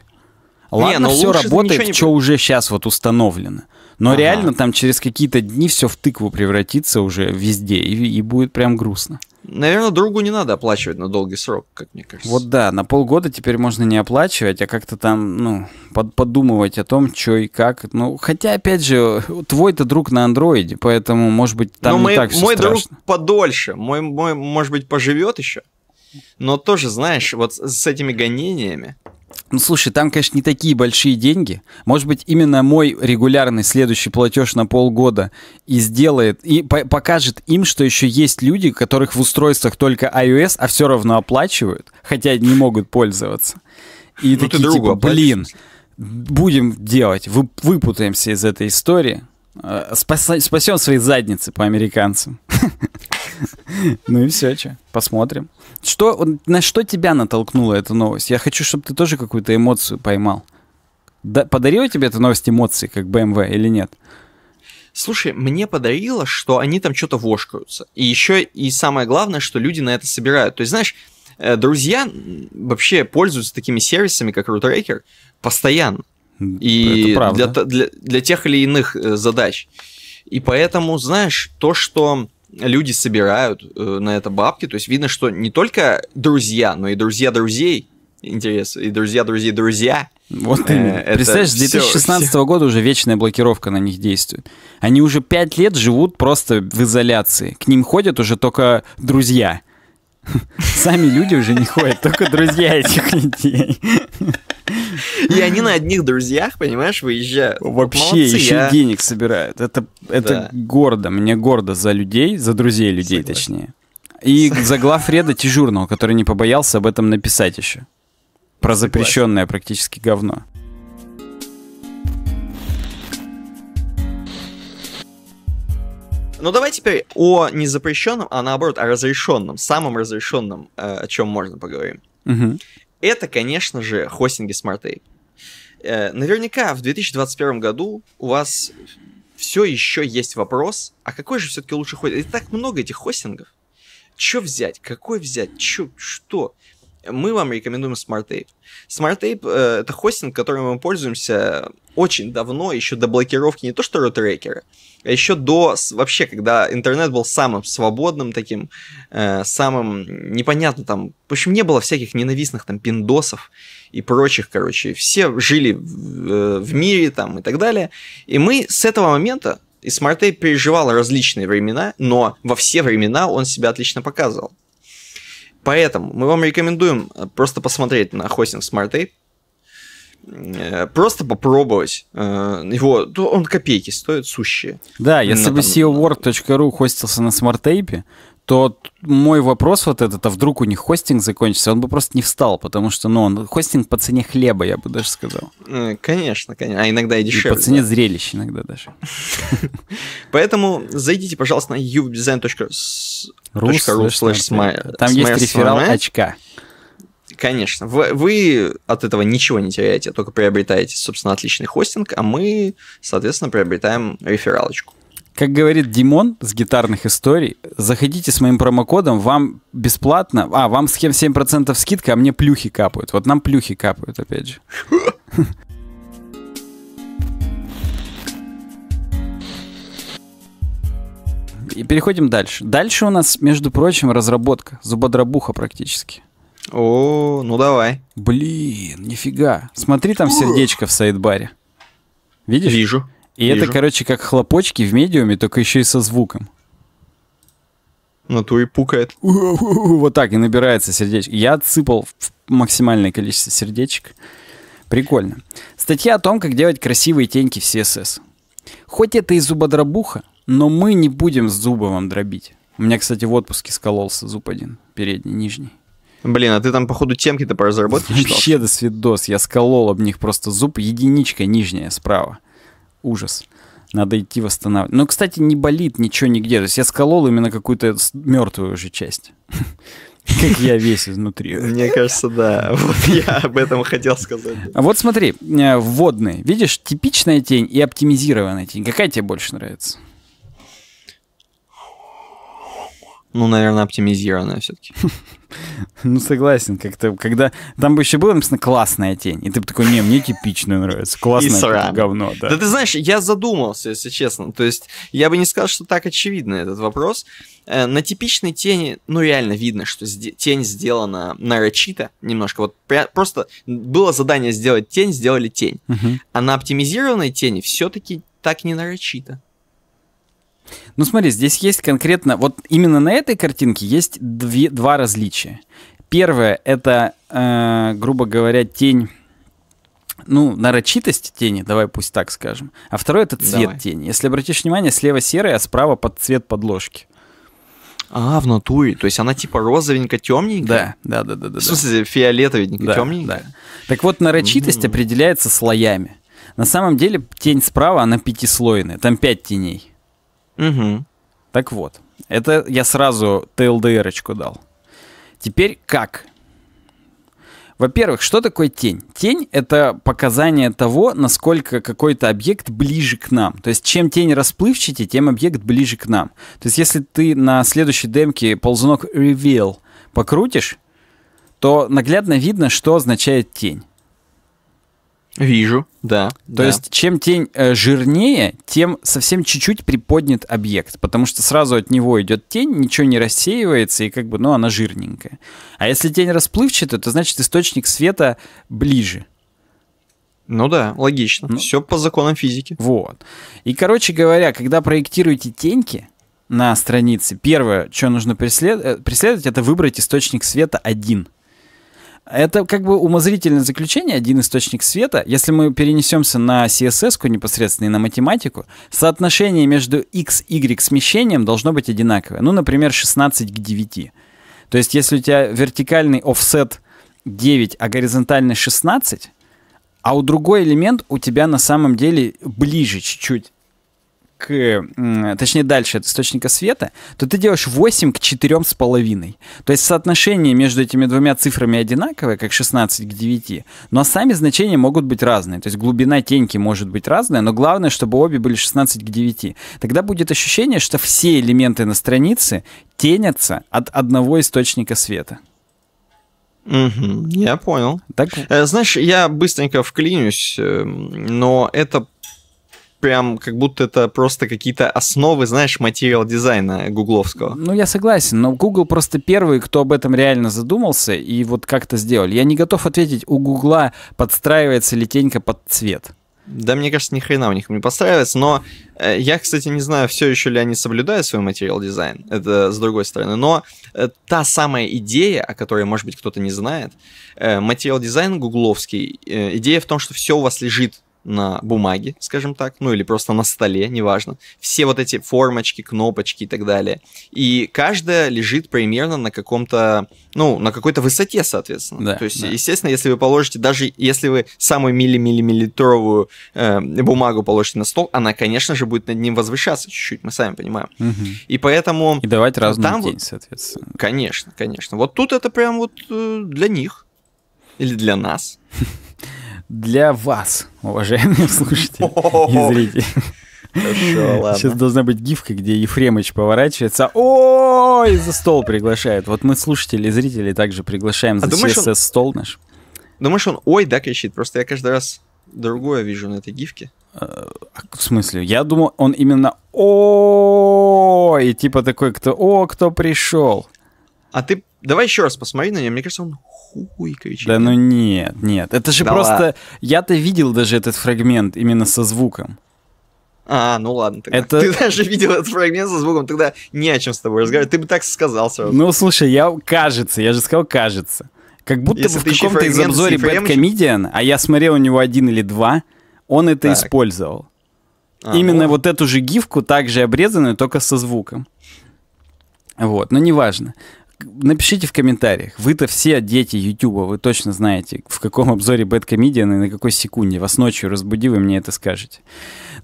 C: Ладно, ну не, но все работает, не... что
A: уже сейчас вот установлено. Но ага. реально там через какие-то дни все в тыкву превратится уже везде, и, и будет прям грустно. Наверное, другу не надо оплачивать на долгий срок,
C: как мне кажется. Вот
A: да, на полгода теперь можно не оплачивать, а как-то там, ну, под, подумывать о том, что и как. Ну, хотя, опять же, твой-то друг на андроиде, поэтому, может быть, там Но ну, не мой, так все Мой страшно.
B: друг подольше, мой, мой, может быть, поживет еще. Но тоже, знаешь, вот с этими гонениями,
A: ну, слушай, там, конечно, не такие большие деньги. Может быть, именно мой регулярный следующий платеж на полгода и сделает, и по покажет им, что еще есть люди, которых в устройствах только iOS, а все равно оплачивают, хотя не могут пользоваться. И ну, такие, типа, блин, будем делать, вып выпутаемся из этой истории. Э, спасем свои задницы по американцам. Ну и все, че. Посмотрим. Что, на что тебя натолкнула эта новость? Я хочу, чтобы ты тоже какую-то эмоцию поймал. Да, подарила тебе эта новость эмоции, как BMW, эм или
B: нет? Слушай, мне подарило, что они там что-то вошкаются. И еще и самое главное, что люди на это собирают. То есть, знаешь, э, друзья вообще пользуются такими сервисами, как Рутрекер, постоянно. И для, для, для тех или иных э, задач. И поэтому, знаешь, то, что люди собирают э, на это бабки, то есть видно, что не только друзья, но и друзья друзей, интересно, и друзья друзей друзья.
A: Вот э, именно. Представляешь, с 2016 все, года уже вечная блокировка на них действует. Они уже пять лет живут просто в изоляции. К ним ходят уже только друзья. Сами люди уже не ходят, только друзья этих людей.
B: И они на одних друзьях, понимаешь, выезжают. Вообще Молодцы, еще я...
A: денег собирают. Это, это да. гордо. Мне гордо за людей, за друзей людей, Согласен. точнее. И за главреда Тижурного, который не побоялся об этом написать еще. Про запрещенное практически говно.
B: Ну давай теперь о незапрещенном, а наоборот о разрешенном, самом разрешенном, э, о чем можно поговорим. Угу. Это, конечно же, хостинги SmartApe. Э, наверняка в 2021 году у вас все еще есть вопрос, а какой же все-таки лучше хостинг? И так много этих хостингов. что взять? Какой взять? Че? Что? мы вам рекомендуем SmartApe. SmartApe э, это хостинг, которым мы пользуемся очень давно, еще до блокировки не то что ротрекера, а еще до вообще, когда интернет был самым свободным таким, э, самым непонятно там, в общем, не было всяких ненавистных там пиндосов и прочих, короче, все жили в, э, в мире там и так далее, и мы с этого момента и SmartApe переживал различные времена, но во все времена он себя отлично показывал. Поэтому мы вам рекомендуем э, просто посмотреть на хостинг SmartAid, э, просто попробовать э, его, он копейки стоит сущие. Да, если на, бы там...
A: ceoworld.ru хостился на смарт-тейпе, то мой вопрос вот этот, а вдруг у них хостинг закончится, он бы просто не встал, потому что, ну, он хостинг по цене хлеба, я бы даже сказал.
B: Э, конечно, конечно, а иногда и дешевле. И по цене да. зрелищ иногда даже. Поэтому зайдите, пожалуйста, на uvdesign.ru. Там есть реферал очка. Конечно. Вы, вы от этого ничего не теряете, только приобретаете, собственно, отличный хостинг, а мы, соответственно, приобретаем рефералочку. Как говорит Димон с гитарных историй, заходите с моим
A: промокодом, вам бесплатно, а, вам с 7% скидка, а мне плюхи капают. Вот нам плюхи капают, опять же. И переходим дальше. Дальше у нас, между прочим, разработка. Зубодробуха практически. О, ну давай. Блин, нифига. Смотри там сердечко в сайдбаре. Видишь? Вижу. И Вижу. это, короче, как хлопочки в медиуме, только еще и со звуком. Ну, то и пукает. Вот так и набирается сердечко. Я отсыпал максимальное количество сердечек. Прикольно. Статья о том, как делать красивые теньки в CSS. Хоть это и зубодробуха, но мы не будем с зуба вам дробить. У меня, кстати, в отпуске скололся зуб один, передний, нижний. Блин, а ты там, походу, темки-то по разработке Вообще до свидос, я сколол об них просто зуб единичка нижняя справа ужас. Надо идти восстанавливать. Но, ну, кстати, не болит ничего нигде. То есть я сколол именно какую-то мертвую уже часть. Как я весь изнутри. Мне кажется, да. Вот я об этом хотел сказать. А вот смотри, э, вводные. Видишь, типичная тень и оптимизированная тень. Какая тебе больше нравится? Ну, наверное, оптимизированная все-таки. Ну, согласен, как-то, когда... Там бы еще было написано «классная тень», и ты бы такой, не, мне типичную нравится, классная". говно, да. Да ты
B: знаешь, я задумался, если честно. То есть я бы не сказал, что так очевидно этот вопрос. Э, на типичной тени, ну, реально видно, что тень сделана нарочито немножко. Вот просто было задание сделать тень, сделали тень. А на оптимизированной тени все-таки так не нарочито. Ну смотри, здесь есть конкретно, вот именно на этой картинке
A: есть две, два различия. Первое это, э, грубо говоря, тень, ну, нарочитость тени, давай пусть так скажем. А второе это цвет давай. тени. Если обратишь внимание, слева серая, а справа под цвет подложки. А, в натуре. То есть она типа розовенькая темненькая. Да, да, да, да. да в смысле, да. да, темненькая. Да. Так вот, нарочитость mm. определяется слоями. На самом деле тень справа, она пятислойная, там пять теней. Угу. Так вот, это я сразу ТЛДРочку дал. Теперь как? Во-первых, что такое тень? Тень — это показание того, насколько какой-то объект ближе к нам. То есть чем тень расплывчатее, тем объект ближе к нам. То есть если ты на следующей демке ползунок Reveal покрутишь, то наглядно видно, что означает тень.
B: Вижу, да. То да. есть,
A: чем тень э, жирнее, тем совсем чуть-чуть приподнят объект, потому что сразу от него идет тень, ничего не рассеивается, и как бы, ну, она жирненькая. А если тень расплывчатая, то значит источник света ближе. Ну да, логично. Ну, Все по законам физики. Вот. И, короче говоря, когда проектируете теньки на странице, первое, что нужно преслед... Э, преследовать, это выбрать источник света один – это как бы умозрительное заключение, один источник света. Если мы перенесемся на CSS непосредственно и на математику, соотношение между x, y смещением должно быть одинаковое. Ну, например, 16 к 9. То есть, если у тебя вертикальный офсет 9, а горизонтальный 16, а у другой элемент у тебя на самом деле ближе чуть-чуть к, точнее дальше от источника света, то ты делаешь 8 к 4 с половиной. То есть соотношение между этими двумя цифрами одинаковое, как 16 к 9, но сами значения могут быть разные. То есть глубина теньки может быть разная, но главное, чтобы обе были 16 к 9. Тогда будет ощущение, что все элементы на странице тенятся
B: от одного источника света. Угу, я понял. Так... Э, знаешь, я быстренько вклинюсь, эм, но это прям как будто это просто какие-то основы, знаешь, материал дизайна гугловского. Ну, я согласен, но
A: Google просто первый, кто об этом реально задумался и вот как-то сделали. Я не готов ответить, у Гугла
B: подстраивается ли тенька под цвет. Да, мне кажется, ни хрена у них не подстраивается, но э, я, кстати, не знаю, все еще ли они соблюдают свой материал дизайн, это с другой стороны, но э, та самая идея, о которой, может быть, кто-то не знает, э, материал дизайн гугловский, э, идея в том, что все у вас лежит на бумаге, скажем так, ну или просто на столе, неважно. Все вот эти формочки, кнопочки и так далее. И каждая лежит примерно на каком-то, ну, на какой-то высоте, соответственно. Да, То есть, да. естественно, если вы положите, даже если вы самую милли милли миллитровую э, бумагу положите на стол, она, конечно же, будет над ним возвышаться чуть-чуть, мы сами понимаем. Угу. И поэтому... И давать разную там, тень, соответственно. Конечно, конечно. Вот тут это прям вот э, для них. Или для нас для вас, уважаемые слушатели и зрители.
A: Хорошо, ладно. Сейчас должна быть гифка, где Ефремыч поворачивается. ой, за стол приглашает. Вот мы слушатели и зрители также приглашаем а за CSS стол наш.
B: Думаешь, он ой, да, кричит? Просто я каждый раз другое вижу на этой гифке. Э,
A: а в смысле? Я думал, он именно ой и типа такой, кто о, кто пришел.
B: А ты давай еще раз посмотри на нее, Мне кажется, он Хуйкович.
A: Да ну нет, нет. Это же да просто... Я-то видел даже этот фрагмент именно со звуком. А, ну ладно, тогда. Это... ты даже видел этот
B: фрагмент со звуком, тогда не о чем с тобой разговаривать. Ты бы так сказал сразу. Ну,
A: слушай, я кажется, я же сказал кажется. Как будто Если бы в каком-то из обзоре Bad Comedian, а я смотрел у него один или два, он это так. использовал. А, Именно ну. вот эту же гифку, также обрезанную, только со звуком. Вот, но ну, неважно напишите в комментариях. Вы-то все дети Ютуба, вы точно знаете, в каком обзоре Bad Comedian и на какой секунде. Вас ночью разбуди, вы мне это скажете.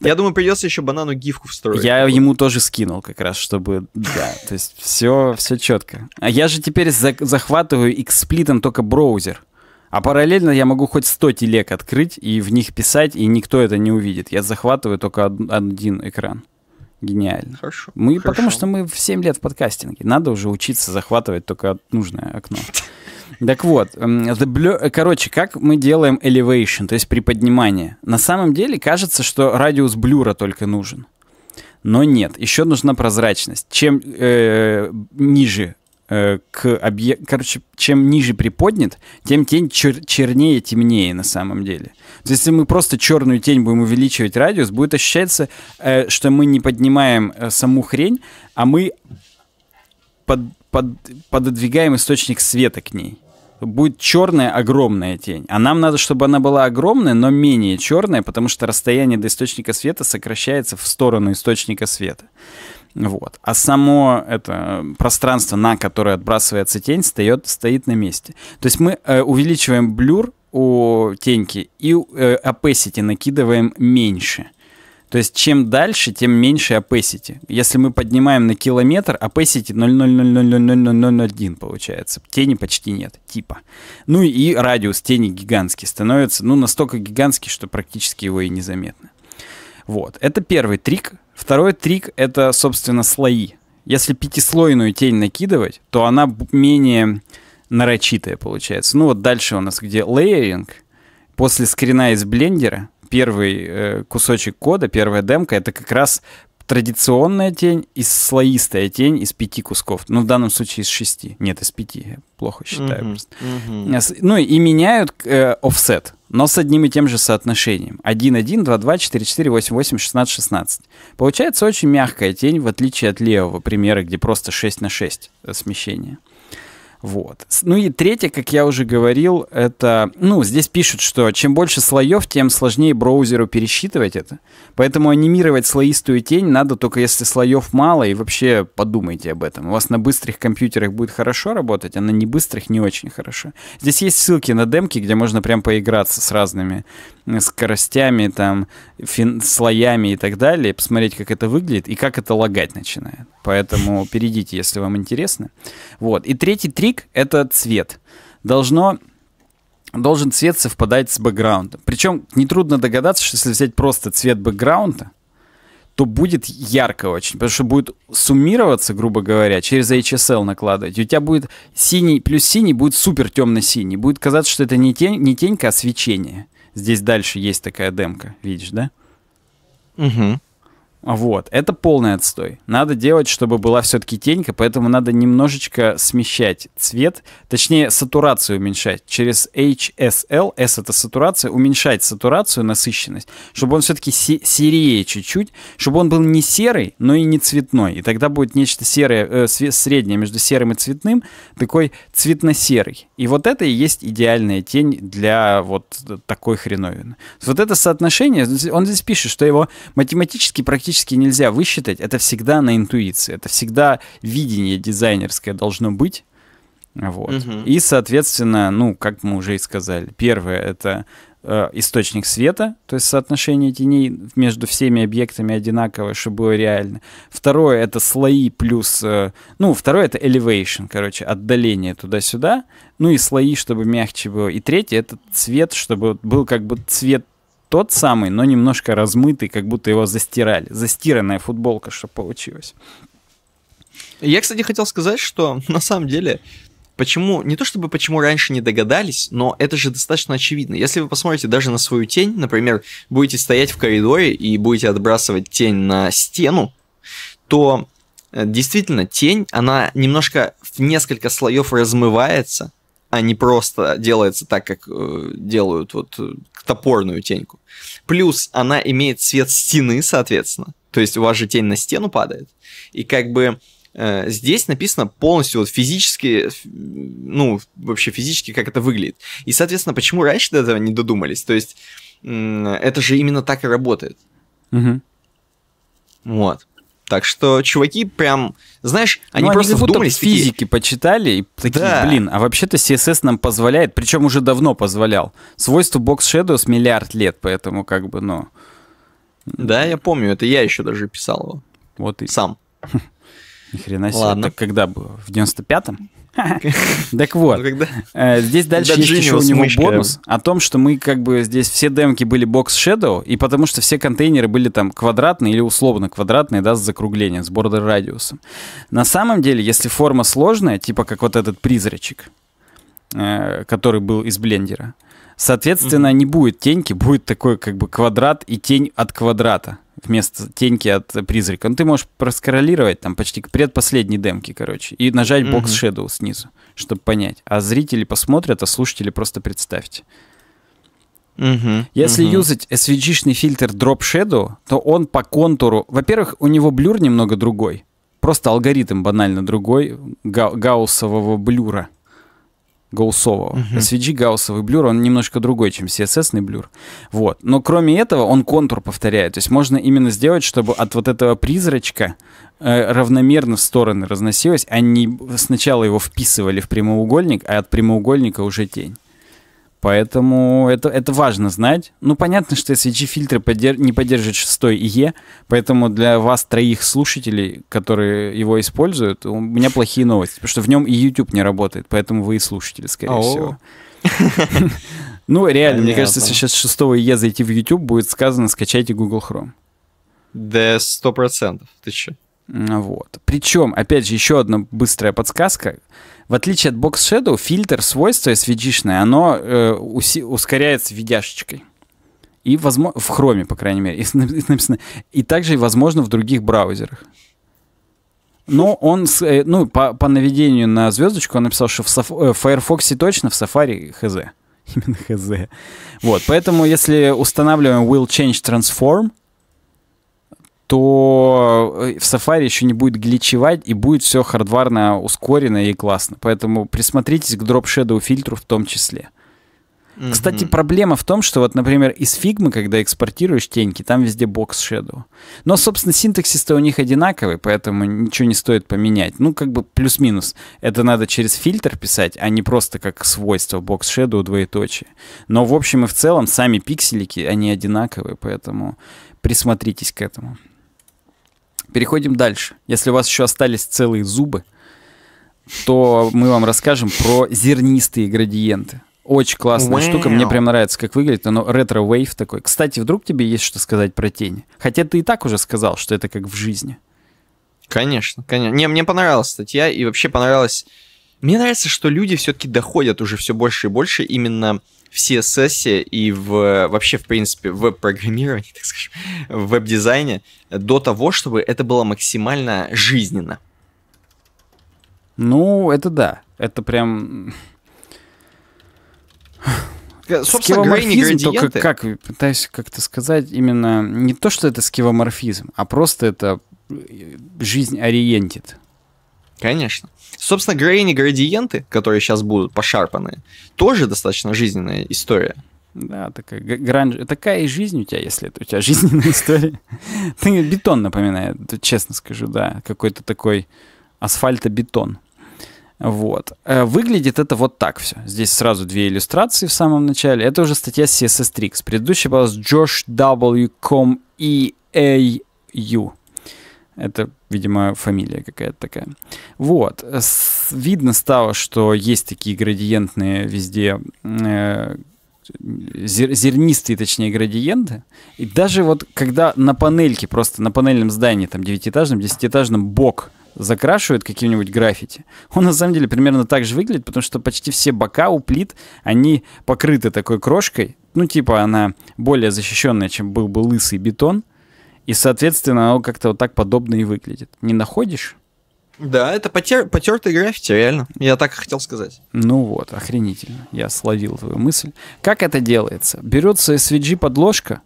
C: Я
B: так. думаю, придется еще банану гифку встроить. Я
A: вот. ему тоже скинул как раз, чтобы... Да, то есть все, все четко. А я же теперь за- захватываю эксплитом только браузер. А параллельно я могу хоть 100 телек открыть и в них писать, и никто это не увидит. Я захватываю только один экран гениально. Хорошо. Мы, хорошо. Потому что мы в 7 лет в подкастинге. Надо уже учиться захватывать только нужное окно. Так вот, эм, the blur, э, короче, как мы делаем elevation, то есть приподнимание. На самом деле кажется, что радиус блюра только нужен. Но нет, еще нужна прозрачность. Чем э, ниже Э, к объекту... Короче, чем ниже приподнят, тем тень чер- чернее, темнее на самом деле. То есть, если мы просто черную тень будем увеличивать радиус, будет ощущаться, э, что мы не поднимаем э, саму хрень, а мы под, под, пододвигаем источник света к ней. Будет черная огромная тень. А нам надо, чтобы она была огромная, но менее черная, потому что расстояние до источника света сокращается в сторону источника света. Вот. А само это э, пространство, на которое отбрасывается тень, стоит, стоит на месте. То есть мы э, увеличиваем блюр у теньки и э, opacity накидываем меньше. То есть чем дальше, тем меньше opacity. Если мы поднимаем на километр, opacity 0,0000001 получается. Тени почти нет, типа. Ну и радиус тени гигантский становится, ну настолько гигантский, что практически его и незаметно. Вот, это первый трик, Второй трик — это, собственно, слои. Если пятислойную тень накидывать, то она менее нарочитая получается. Ну вот дальше у нас где лейеринг. После скрина из блендера первый э, кусочек кода, первая демка, это как раз традиционная тень и слоистая тень из пяти кусков. Ну, в данном случае из шести. Нет, из пяти. Я плохо считаю mm-hmm. просто. Mm-hmm. Ну, и меняют э, но с одним и тем же соотношением. 1, 1, 2, 2, 4, 4, 8, 8, 16, 16. Получается очень мягкая тень, в отличие от левого примера, где просто 6 на 6 э, смещение. mm вот. Ну и третье, как я уже говорил, это... Ну, здесь пишут, что чем больше слоев, тем сложнее браузеру пересчитывать это. Поэтому анимировать слоистую тень надо только если слоев мало, и вообще подумайте об этом. У вас на быстрых компьютерах будет хорошо работать, а на небыстрых не очень хорошо. Здесь есть ссылки на демки, где можно прям поиграться с разными скоростями, там, фин- слоями и так далее, посмотреть, как это выглядит и как это лагать начинает. Поэтому перейдите, если вам интересно. Вот. И третий трик — это цвет. Должно должен цвет совпадать с бэкграундом. Причем нетрудно догадаться, что если взять просто цвет бэкграунда, то будет ярко очень, потому что будет суммироваться, грубо говоря, через HSL накладывать. И у тебя будет синий плюс синий будет супер темно-синий. Будет казаться, что это не, тень, не тенька, а свечение. Здесь дальше есть такая демка, видишь, да? Угу. Вот, это полный отстой. Надо делать, чтобы была все-таки тенька, поэтому надо немножечко смещать цвет, точнее сатурацию уменьшать. Через HSL, S это сатурация, уменьшать сатурацию, насыщенность, чтобы он все-таки серее чуть-чуть, чтобы он был не серый, но и не цветной. И тогда будет нечто серое, э, среднее между серым и цветным, такой цветно-серый. И вот это и есть идеальная тень для вот такой хреновины. Вот это соотношение, он здесь пишет, что его математически практически практически нельзя высчитать, это всегда на интуиции, это всегда видение дизайнерское должно быть. Вот. Угу. И, соответственно, ну, как мы уже и сказали, первое это э, источник света, то есть соотношение теней между всеми объектами одинаковое, чтобы было реально. Второе это слои плюс, э, ну, второе это elevation, короче, отдаление туда-сюда. Ну и слои, чтобы мягче было. И третье это цвет, чтобы был как бы цвет тот самый, но немножко размытый, как будто его застирали.
B: Застиранная футболка, что получилось. Я, кстати, хотел сказать, что на самом деле, почему, не то чтобы почему раньше не догадались, но это же достаточно очевидно. Если вы посмотрите даже на свою тень, например, будете стоять в коридоре и будете отбрасывать тень на стену, то э, действительно тень, она немножко в несколько слоев размывается, а не просто делается так, как э, делают вот э, топорную теньку. Плюс она имеет цвет стены, соответственно. То есть у вас же тень на стену падает. И как бы э, здесь написано полностью вот физически, ну, вообще физически, как это выглядит. И, соответственно, почему раньше до этого не додумались? То есть э, это же именно так и работает. Угу. Вот. Так что чуваки прям, знаешь, они ну, просто они вдумались. Такие... физики
A: почитали и такие, да. блин, а вообще-то CSS нам позволяет, причем уже давно позволял. Свойство Box Shadows миллиард лет, поэтому как бы, ну... Да, я помню, это я еще даже писал его. Вот и... Сам. Ни хрена себе. Ладно. Это когда было? В 95-м? Так вот, а э, здесь дальше есть еще у него бонус о том, что мы как бы здесь все демки были бокс Shadow, и потому что все контейнеры были там квадратные или условно квадратные, да, с закруглением, с бордер радиусом. На самом деле, если форма сложная, типа как вот этот призрачек, э, который был из блендера, Соответственно, mm-hmm. не будет теньки, будет такой как бы квадрат и тень от квадрата вместо теньки от призрака. Ну, ты можешь проскоролировать там почти к предпоследней демке, короче, и нажать mm-hmm. бокс Shadow снизу, чтобы понять. А зрители посмотрят, а слушатели просто представьте.
C: Mm-hmm. Если mm-hmm. юзать
A: SVG-шный фильтр Drop Shadow, то он по контуру... Во-первых, у него блюр немного другой. Просто алгоритм банально другой га- гауссового блюра гауссового. uh SVG гауссовый блюр, он немножко другой, чем CSS-ный блюр. Вот. Но кроме этого он контур повторяет. То есть можно именно сделать, чтобы от вот этого призрачка э, равномерно в стороны разносилось, а не сначала его вписывали в прямоугольник, а от прямоугольника уже тень. Поэтому это, это важно знать. Ну, понятно, что SVG-фильтры поддерж... не поддерживают 6 E, поэтому для вас троих слушателей, которые его используют, у меня плохие новости, потому что в нем и YouTube не работает, поэтому вы и слушатели, скорее О-о-о. всего. Ну, реально, мне кажется, если сейчас 6 Е зайти в YouTube, будет сказано «скачайте Google Chrome».
C: Да,
B: сто процентов. Ты че?
A: Вот. Причем, опять же, еще одна быстрая подсказка. В отличие от Box Shadow, фильтр свойства svg оно э, уси- ускоряется видяшечкой. И, возможно, в хроме, по крайней мере. И, написано, и также, возможно, в других браузерах. Но он, э, ну, по, по наведению на звездочку он написал, что в, Saf- э, в Firefox точно, в Safari хз. Именно хз. Вот, поэтому если устанавливаем will change transform, то э, в Safari еще не будет гличевать и будет все хардварно ускорено и классно. Поэтому присмотритесь к Drop Shadow фильтру в том числе. Mm-hmm. Кстати, проблема в том, что вот, например, из фигмы, когда экспортируешь теньки, там везде Box Shadow. Но, собственно, синтаксис у них одинаковый, поэтому ничего не стоит поменять. Ну, как бы плюс-минус. Это надо через фильтр писать, а не просто как свойство Box Shadow двоеточие. Но, в общем и в целом, сами пикселики, они одинаковые, поэтому присмотритесь к этому. Переходим дальше. Если у вас еще остались целые зубы, то мы вам расскажем про зернистые градиенты. Очень классная wow. штука, мне прям нравится, как выглядит. Оно ретро-вейв такой. Кстати, вдруг тебе есть что сказать про тени? Хотя ты и так уже сказал, что
B: это как в жизни. Конечно, конечно. Не, мне понравилась статья, и вообще понравилось... Мне нравится, что люди все-таки доходят уже все больше и больше именно в CSS и в, вообще, в принципе, в веб-программировании, так скажем, в веб-дизайне до того, чтобы это было максимально жизненно. Ну, это да. Это прям...
C: Собственно, скевоморфизм только как,
A: пытаюсь как-то сказать, именно не то, что это скевоморфизм, а просто
B: это э, жизнь ориентит. Конечно. Собственно, грейни градиенты, которые сейчас будут пошарпаны, тоже достаточно жизненная история. Да, такая гранж... Такая и жизнь у тебя, если это у тебя
A: жизненная история.
B: Ты бетон
A: напоминает, честно скажу, да. Какой-то такой асфальтобетон. Вот. Э, выглядит это вот так все. Здесь сразу две иллюстрации в самом начале. Это уже статья CSS Tricks. Предыдущая была с Josh W. Com E A U. Это, видимо, фамилия какая-то такая. Вот. видно стало, что есть такие градиентные везде э, зернистые, точнее, градиенты. И даже вот когда на панельке, просто на панельном здании, там, девятиэтажном, десятиэтажном, бок закрашивает каким-нибудь граффити. Он на самом деле примерно так же выглядит, потому что почти все бока у плит, они покрыты такой крошкой. Ну, типа она более защищенная, чем был бы лысый бетон. И, соответственно, оно как-то вот так подобно и выглядит. Не находишь?
B: Да, это потер... потертый граффити, реально. Я так и хотел сказать.
A: Ну вот, охренительно. Я словил твою мысль. Как это делается? Берется SVG-подложка,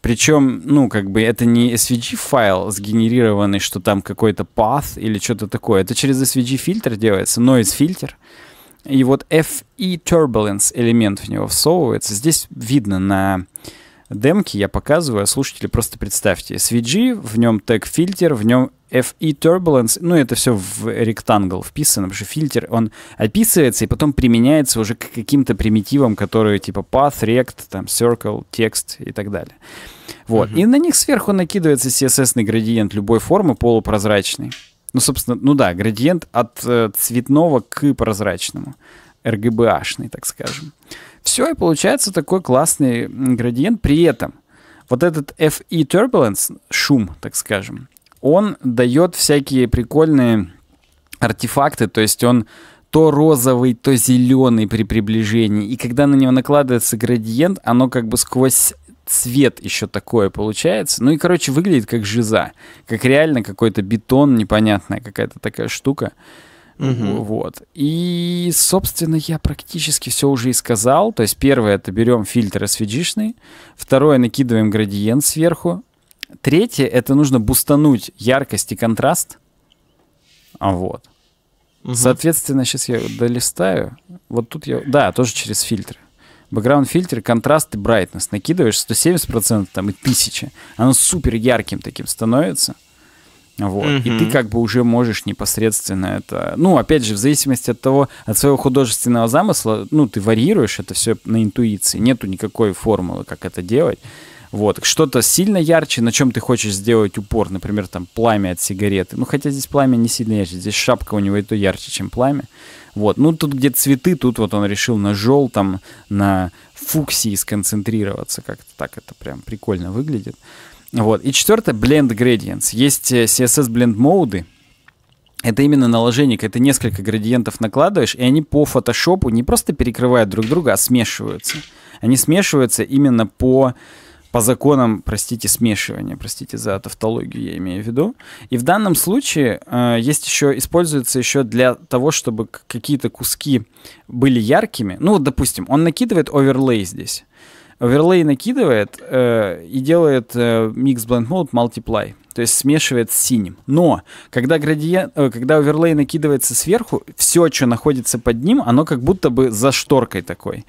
A: причем, ну, как бы это не SVG-файл сгенерированный, что там какой-то path или что-то такое. Это через SVG-фильтр делается, noise-фильтр. И вот FE Turbulence элемент в него всовывается. Здесь видно на демки я показываю, а слушатели просто представьте. SVG, в нем тег фильтр, в нем FE Turbulence, ну это все в rectangle вписано, потому что фильтр, он описывается и потом применяется уже к каким-то примитивам, которые типа path, rect, там circle, текст и так далее. Вот. Mm-hmm. И на них сверху накидывается CSS-ный градиент любой формы, полупрозрачный. Ну, собственно, ну да, градиент от э, цветного к прозрачному. rgb шный так скажем. Все, и получается такой классный градиент. При этом вот этот FE Turbulence, шум, так скажем, он дает всякие прикольные артефакты, то есть он то розовый, то зеленый при приближении. И когда на него накладывается градиент, оно как бы сквозь цвет еще такое получается. Ну и, короче, выглядит как жиза. Как реально какой-то бетон, непонятная какая-то такая штука. Угу. Вот. И, собственно, я практически все уже и сказал. То есть первое, это берем фильтр svg Второе, накидываем градиент сверху. Третье, это нужно бустануть яркость и контраст. Вот. Угу. Соответственно, сейчас я долистаю. Вот тут я... Да, тоже через фильтр. Бэкграунд фильтр, контраст и брайтнес. Накидываешь 170% там и 1000. Оно супер ярким таким становится. Вот. Mm-hmm. И ты как бы уже можешь непосредственно это... Ну, опять же, в зависимости от того, от своего художественного замысла, ну, ты варьируешь это все на интуиции. Нету никакой формулы, как это делать. Вот, что-то сильно ярче, на чем ты хочешь сделать упор, например, там пламя от сигареты. Ну, хотя здесь пламя не сильно ярче, здесь шапка у него и то ярче, чем пламя. Вот, ну, тут где цветы, тут вот он решил на желтом, на фуксии сконцентрироваться, как-то так это прям прикольно выглядит. Вот. И четвертое, Blend Gradients. Есть э, CSS Blend моды, это именно наложение, когда ты несколько градиентов накладываешь, и они по фотошопу не просто перекрывают друг друга, а смешиваются. Они смешиваются именно по по законам, простите, смешивания, простите за тавтологию, я имею в виду. И в данном случае э, есть еще, используется еще для того, чтобы какие-то куски были яркими. Ну, вот, допустим, он накидывает оверлей здесь. Оверлей накидывает э, и делает э, Mix Blend Mode Multiply. То есть смешивает с синим. Но когда, градиент, э, когда оверлей накидывается сверху, все, что находится под ним, оно как будто бы за шторкой такой.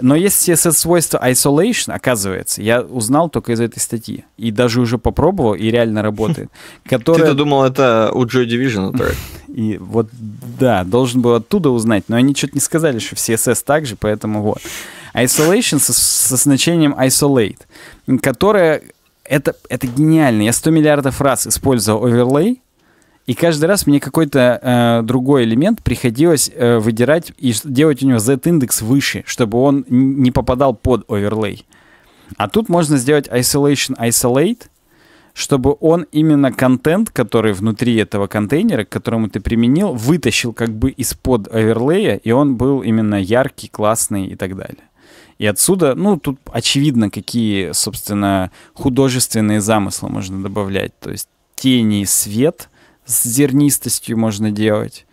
A: Но есть CSS-свойство isolation, оказывается, я узнал только из этой статьи. И даже уже попробовал, и реально работает. Которое... Ты-то
B: думал, это у Joy Division трек. И вот, да,
A: должен был оттуда узнать, но они что-то не сказали, что в CSS так же, поэтому вот. Isolation со, со значением isolate, которое... Это, это гениально. Я 100 миллиардов раз использовал overlay, и каждый раз мне какой-то э, другой элемент приходилось э, выдирать и делать у него Z-индекс выше, чтобы он не попадал под оверлей. А тут можно сделать isolation isolate, чтобы он именно контент, который внутри этого контейнера, к которому ты применил, вытащил как бы из-под оверлея, и он был именно яркий, классный и так далее. И отсюда, ну, тут очевидно, какие, собственно, художественные замыслы можно добавлять. То есть тени свет — с зернистостью можно делать.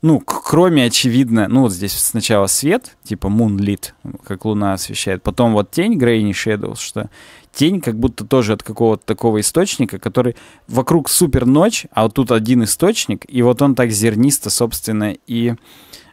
A: Ну, кроме, очевидно, ну вот здесь сначала свет, типа moonlit, как луна освещает, потом вот тень, grainy shadows, что тень как будто тоже от какого-то такого источника, который вокруг супер ночь, а вот тут один источник, и вот он так зернисто, собственно, и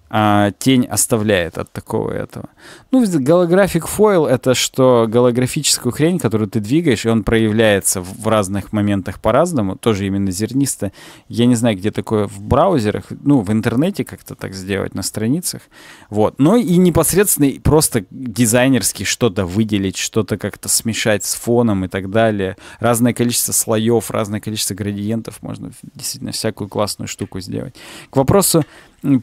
A: а, тень оставляет от такого этого. Ну, голографик фойл — это что голографическую хрень, которую ты двигаешь, и он проявляется в, в разных моментах по-разному, тоже именно зернисто. Я не знаю, где такое в браузерах, ну, в интернете как-то так сделать, на страницах. Вот. Но и непосредственно просто дизайнерски что-то выделить, что-то как-то смешать с фоном и так далее. Разное количество слоев, разное количество градиентов. Можно действительно всякую классную штуку сделать. К вопросу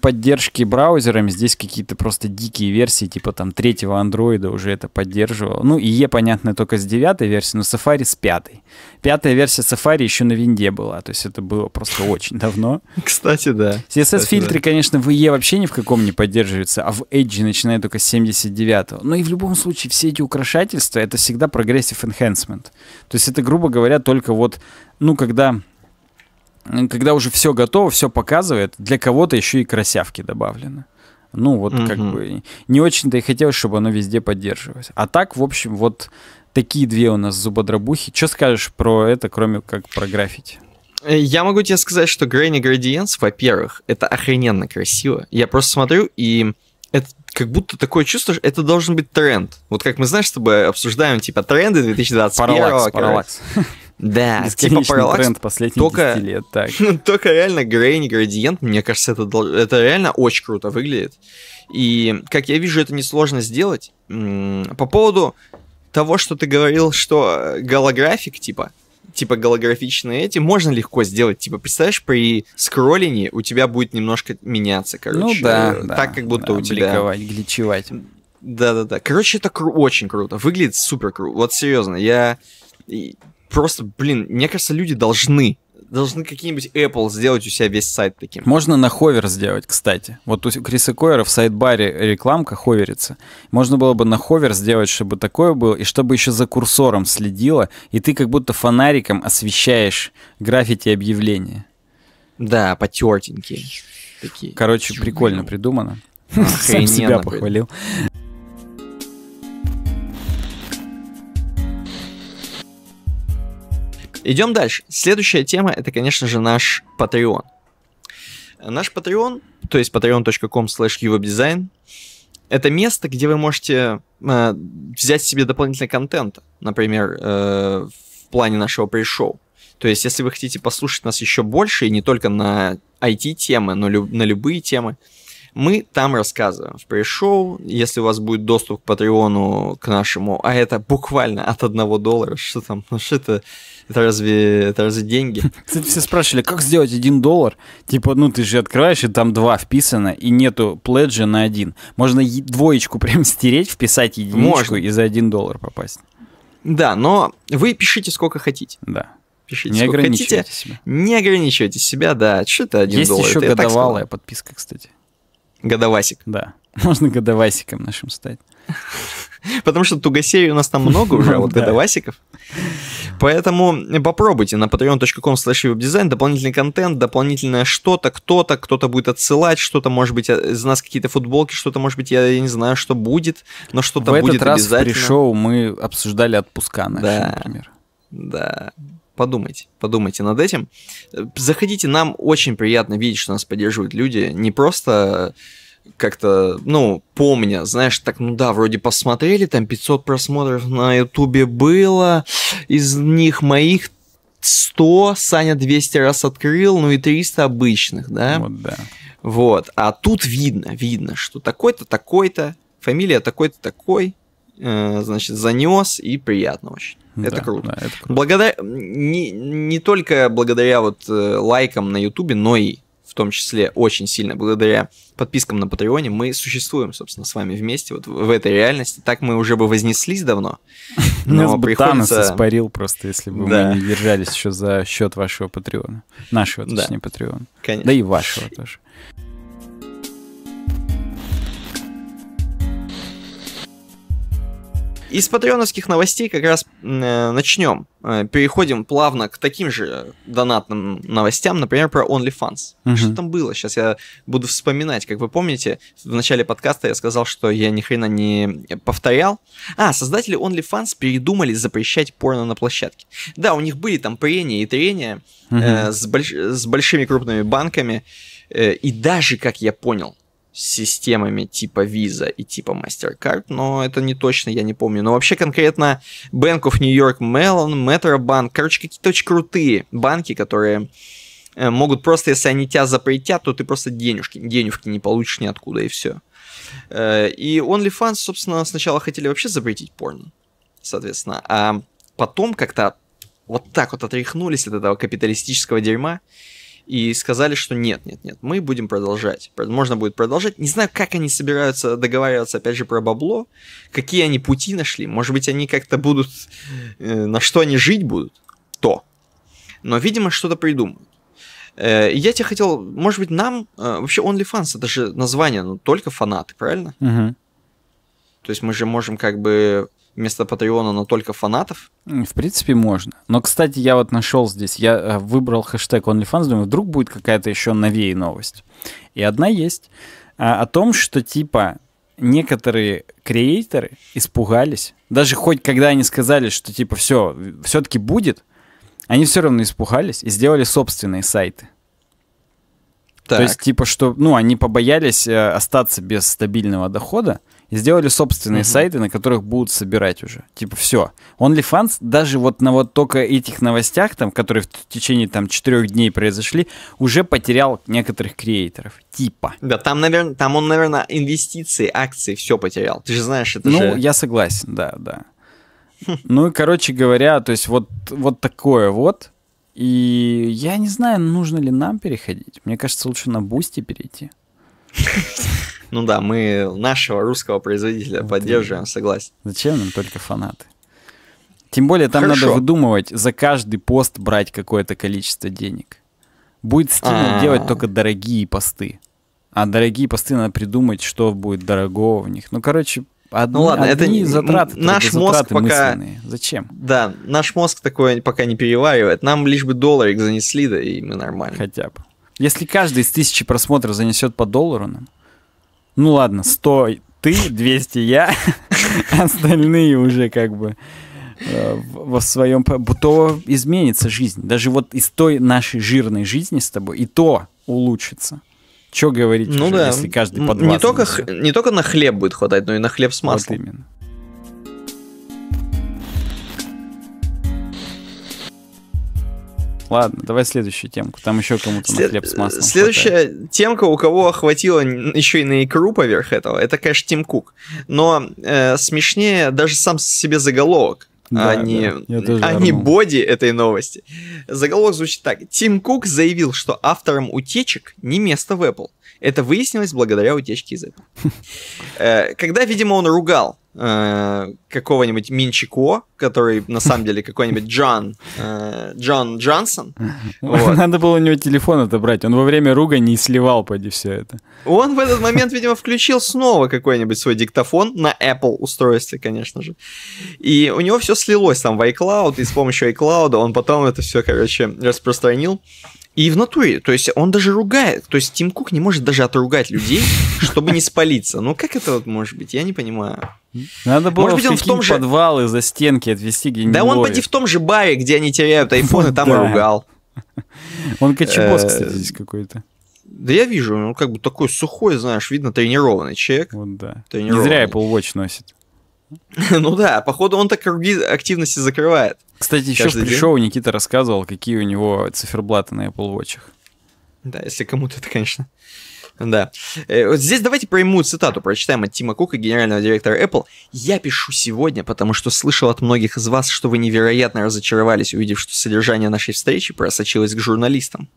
A: поддержки браузерами. Здесь какие-то просто дикие версии, типа там третьего андроида уже это поддерживало. Ну, и е понятно, только с девятой версии, но Safari с пятой. Пятая версия Safari еще на винде была, то есть это было просто очень давно. Кстати, да. CSS-фильтры, конечно, в е вообще ни в каком не поддерживаются, а в Edge начинает только с 79-го. Но ну, и в любом случае все эти украшательства — это всегда прогрессив enhancement. То есть это, грубо говоря, только вот, ну, когда когда уже все готово, все показывает, для кого-то еще и красявки добавлены. Ну, вот угу. как бы не очень-то и хотелось, чтобы оно везде поддерживалось. А так, в общем, вот такие две у нас зубодробухи. Что скажешь про это, кроме
B: как про граффити? Э, я могу тебе сказать, что Granny Gradients, во-первых, это охрененно красиво. Я просто смотрю, и это как будто такое чувство, что это должен быть тренд. Вот как мы, знаешь, с тобой обсуждаем, типа, тренды 2021 Параллакс, параллакс. Да, типа тренд последних только, 10 лет. Так. только реально грейни градиент, мне кажется, это, это реально очень круто выглядит. И, как я вижу, это несложно сделать. По поводу того, что ты говорил, что э, голографик, типа, типа голографичные эти, можно легко сделать. Типа, представляешь, при скроллине у тебя будет немножко меняться, ну короче. Ну да, так, да как будто да, у тебя... Бликовать, гличевать. Да-да-да. Короче, это кру- очень круто. Выглядит супер круто. Вот серьезно, я просто, блин, мне кажется, люди должны должны какие-нибудь Apple сделать у себя весь сайт таким.
A: Можно на ховер сделать, кстати. Вот у Криса Койера в сайт-баре рекламка ховерится. Можно было бы на ховер сделать, чтобы такое было, и чтобы еще за курсором следило, и ты как будто фонариком освещаешь граффити объявления. Да, потертенькие. Такие. Короче, прикольно придумано. Сам себя похвалил.
B: Идем дальше. Следующая тема это, конечно же, наш Patreon. Наш Patreon, то есть patreon.com slash это место, где вы можете э, взять себе дополнительный контент, например, э, в плане нашего пришоу. То есть, если вы хотите послушать нас еще больше, и не только на IT-темы, но люб- на любые темы, э, мы там рассказываем в пресс если у вас будет доступ к Патреону, к нашему, а это буквально от одного доллара, что там, ну что это, это разве, это разве деньги? Кстати, все спрашивали, как сделать один доллар? Типа, ну ты же открываешь, и там два
A: вписано, и нету пледжа на один. Можно двоечку прям стереть, вписать единичку Можно. и за один доллар попасть. Да, но вы пишите сколько хотите. Да. Пишите не ограничивайте хотите. себя.
B: Не ограничивайте себя, да. Что то один Есть доллар? Есть еще это годовалая подписка, кстати. Годовасик. Да. Можно годовасиком нашим стать. Потому что тугосей у нас там много уже, а вот годовасиков. Поэтому попробуйте на patreon.com slash webdesign дополнительный контент, дополнительное что-то, кто-то, кто-то будет отсылать, что-то, может быть, э, из нас какие-то футболки, что-то, может быть, я, не знаю, что будет, но что-то будет обязательно. В этот раз обязательно. шоу мы обсуждали отпуска наши, например. Да подумайте, подумайте над этим. Заходите, нам очень приятно видеть, что нас поддерживают люди, не просто как-то, ну, помня, знаешь, так, ну да, вроде посмотрели, там 500 просмотров на ютубе было, из них моих 100, Саня 200 раз открыл, ну и 300 обычных, да? Вот, да. Вот, а тут видно, видно, что такой-то, такой-то, фамилия такой-то, такой, э, значит, занес, и приятно очень. Это да, круто. Да, это круто. Благодаря... Не, не только благодаря вот э, лайкам на Ютубе, но и в том числе очень сильно благодаря подпискам на Патреоне, мы существуем, собственно, с вами вместе вот в этой реальности. Так мы уже бы вознеслись давно. Но приходится... Танос
A: испарил просто, если бы мы не держались еще за счет вашего Патреона. Нашего, точнее, Патреона. Да и вашего тоже.
B: Из патреоновских новостей как раз э, начнем. Э, переходим плавно к таким же донатным новостям, например, про OnlyFans. Угу. Что там было? Сейчас я буду вспоминать. Как вы помните, в начале подкаста я сказал, что я ни хрена не повторял. А, создатели OnlyFans передумали запрещать порно на площадке. Да, у них были там прения и трения угу. э, с, больш- с большими крупными банками. Э, и даже, как я понял, системами типа Visa и типа MasterCard, но это не точно, я не помню. Но вообще конкретно Bank of New York Mellon, Metro короче, какие-то очень крутые банки, которые э, могут просто, если они тебя запретят, то ты просто денежки, денежки не получишь ниоткуда, и все. Э, и OnlyFans, собственно, сначала хотели вообще запретить порно, соответственно, а потом как-то вот так вот отряхнулись от этого капиталистического дерьма, и сказали, что нет, нет, нет, мы будем продолжать. Можно будет продолжать. Не знаю, как они собираются договариваться, опять же, про бабло, какие они пути нашли. Может быть, они как-то будут, э, на что они жить будут, то. Но, видимо, что-то придумают. Э, я тебе хотел, может быть, нам, э, вообще OnlyFans, это же название, ну, только фанаты, правильно? Угу. То есть мы же можем как бы вместо Патреона, но только фанатов?
A: В принципе, можно. Но, кстати, я вот нашел здесь, я э, выбрал хэштег OnlyFans, думаю, вдруг будет какая-то еще новее новость. И одна есть а, о том, что типа некоторые креаторы испугались, даже хоть когда они сказали, что типа все, все-таки будет, они все равно испугались и сделали собственные сайты. Так. То есть, типа, что, ну, они побоялись э, остаться без стабильного дохода, сделали собственные mm-hmm. сайты, на которых будут собирать уже. Типа все. OnlyFans даже вот на вот только этих новостях, там, которые в течение там четырех дней произошли, уже потерял некоторых креаторов. Типа.
B: Да, там, наверное, там он, наверное, инвестиции, акции, все потерял. Ты же знаешь, это ну, же... Ну, я согласен, да, да. Хм. Ну и, короче говоря, то есть вот, вот такое вот.
A: И я не знаю, нужно ли нам переходить. Мне кажется, лучше на Бусти перейти.
B: Ну да, мы нашего русского производителя вот поддерживаем, и... согласен.
A: Зачем нам только фанаты? Тем более там Хорошо. надо выдумывать, за каждый
B: пост брать
A: какое-то количество денег. Будет стильно А-а-а. делать только дорогие посты. А дорогие посты надо придумать, что будет дорогого в них. Ну, короче, Одни, ну ладно, это не затраты. Наш это мозг затраты пока... Мысленные. Зачем?
B: Да, наш мозг такое пока не переваривает. Нам лишь бы долларик занесли, да и мы нормально. Хотя бы. Если каждый
A: из тысячи просмотров занесет по доллару нам, ну ладно, 100 ты, 200 я, остальные уже как бы э, в своем... То изменится жизнь. Даже вот из той нашей жирной жизни с тобой и то улучшится. Что говорить, ну уже, да. если каждый по Не только,
B: не только на хлеб будет хватать, но и на хлеб с маслом. Вот именно.
A: Ладно, давай следующую темку. Там еще кому-то След... на хлеб с маслом. Следующая
B: хватает. темка, у кого хватило еще и на икру поверх этого, это, конечно, Тим Кук. Но э, смешнее даже сам себе заголовок. А да, а не, а не боди этой новости. Заголовок звучит так. Тим Кук заявил, что автором утечек не место в Apple. Это выяснилось благодаря утечке из Apple. Э, когда, видимо, он ругал э, какого-нибудь Минчико, который на самом деле какой-нибудь Джон, э, Джон Джонсон.
A: Вот. Надо было у него телефон отобрать, он во время не сливал поди все это.
B: Он в этот момент, видимо, включил снова какой-нибудь свой диктофон на Apple устройстве, конечно же. И у него все слилось там в iCloud, и с помощью iCloud он потом это все, короче, распространил. И в натуре, то есть он даже ругает, то есть Тим Кук не может даже отругать людей, чтобы не спалиться. Ну как это вот может быть? Я не понимаю.
C: Надо было может быть, он
B: в том же подвал подвалы за стенки отвести где Да он поди в том же баре, где они теряют айфоны, там и ругал. Он кочебос, э, кстати,
A: здесь какой-то.
B: Да я вижу, он как бы такой сухой, знаешь, видно, тренированный человек. Вот да. Не зря Apple Watch носит. Ну да, походу он так круги активности закрывает. Кстати, еще в шоу
A: Никита рассказывал, какие у
B: него циферблаты на Apple Watch. Да, если кому-то это, конечно. Да. Э, вот здесь давайте прямую цитату прочитаем от Тима Кука, генерального директора Apple. «Я пишу сегодня, потому что слышал от многих из вас, что вы невероятно разочаровались, увидев, что содержание нашей встречи просочилось к журналистам.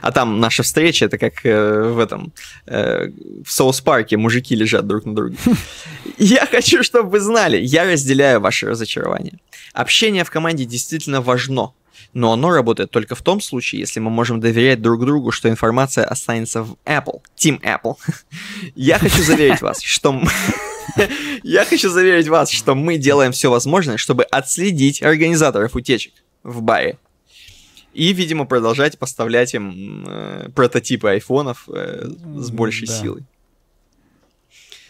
B: А там наша встреча, это как э, в этом, э, в соус-парке мужики лежат друг на друге. Я хочу, чтобы вы знали, я разделяю ваше разочарование. Общение в команде действительно важно, но оно работает только в том случае, если мы можем доверять друг другу, что информация останется в Apple, Team Apple. Я хочу заверить вас, что... Я хочу заверить вас, что мы делаем все возможное, чтобы отследить организаторов утечек в баре и, видимо, продолжать поставлять им э, прототипы айфонов э, с большей да. силой.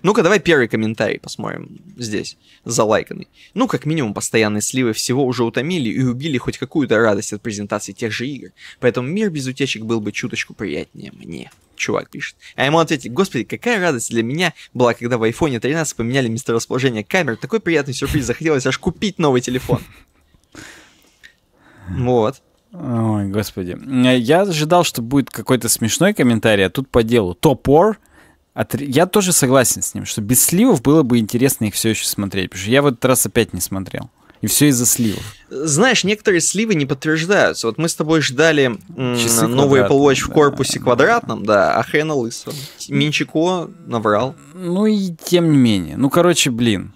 B: Ну-ка, давай первый комментарий посмотрим здесь, залайканный. Ну, как минимум, постоянные сливы всего уже утомили и убили хоть какую-то радость от презентации тех же игр. Поэтому мир без утечек был бы чуточку приятнее мне. Чувак пишет. А ему ответить, господи, какая радость для меня была, когда в айфоне 13 поменяли месторасположение камер. Такой приятный сюрприз, захотелось аж купить новый телефон. Вот.
A: Ой, господи. Э, я ожидал, что будет какой-то смешной комментарий, а тут по делу. Топор. Отр... Я тоже согласен с ним, что без сливов было бы интересно их все еще смотреть, потому что я в этот раз опять не смотрел. И все из-за сливов.
B: Знаешь, некоторые сливы не подтверждаются. Вот мы с тобой ждали Часы новый Apple Watch в корпусе да, квадратном, да, да а хрена лысого. Минчико наврал. Ну и тем не менее. Ну, короче, блин.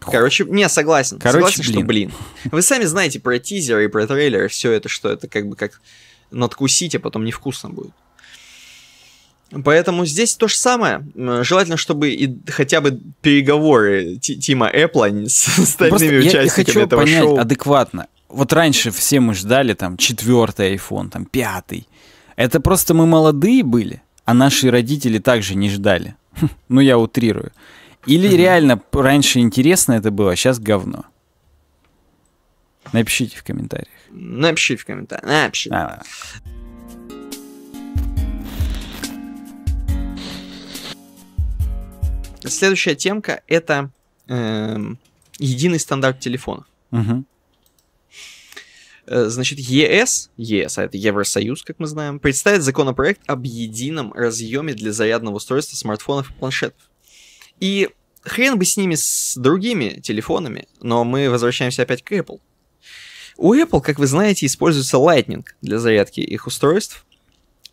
B: Короче, не, согласен. Короче, согласен, блин. что блин. Вы сами знаете про тизеры и про трейлеры, все это, что это как бы как надкусить, а потом невкусно будет. Поэтому здесь то же самое. Желательно, чтобы и хотя бы переговоры Тима Эппла с остальными Просто участниками я хочу этого понять шоу.
A: адекватно. Вот раньше все мы ждали там четвертый iPhone, там пятый. Это просто мы молодые были, а наши родители также не ждали. Ну, я утрирую. Или mm реально раньше интересно это было, а сейчас говно. Напишите в комментариях.
B: Напишите в комментариях. Напишите. А -а -а. Следующая темка это э, единый стандарт телефона. Угу. Значит, ЕС, ЕС, а это Евросоюз, как мы знаем, представит законопроект об едином разъеме для зарядного устройства смартфонов и планшетов. И хрен бы с ними, с другими телефонами, но мы возвращаемся опять к Apple. У Apple, как вы знаете, используется Lightning для зарядки их устройств.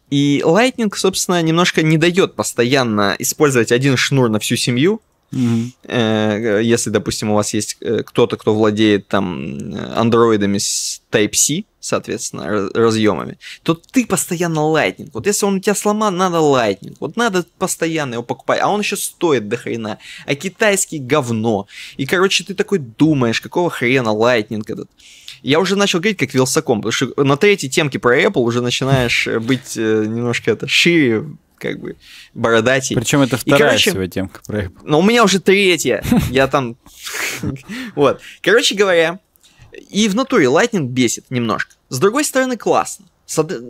B: И Lightning, собственно, немножко не дает постоянно использовать один шнур на всю семью. Mm-hmm. Если, допустим, у вас есть э, кто-то, кто владеет там э, андроидами с Type-C, соответственно, разъемами, то ты постоянно Lightning. Вот если он у тебя сломан, надо Lightning. Вот надо постоянно его покупать. А он еще стоит до хрена. А китайский говно. И, короче, ты такой думаешь, какого хрена Lightning этот. Я уже начал говорить как Вилсаком, потому что на третьей темке про Apple уже начинаешь э, быть э, немножко это шире, как бы бородатей. Причем это вторая
A: темка про Apple.
B: Но у меня уже третья. Я там... Вот. Короче говоря, и в натуре Lightning бесит немножко. С другой стороны, классно.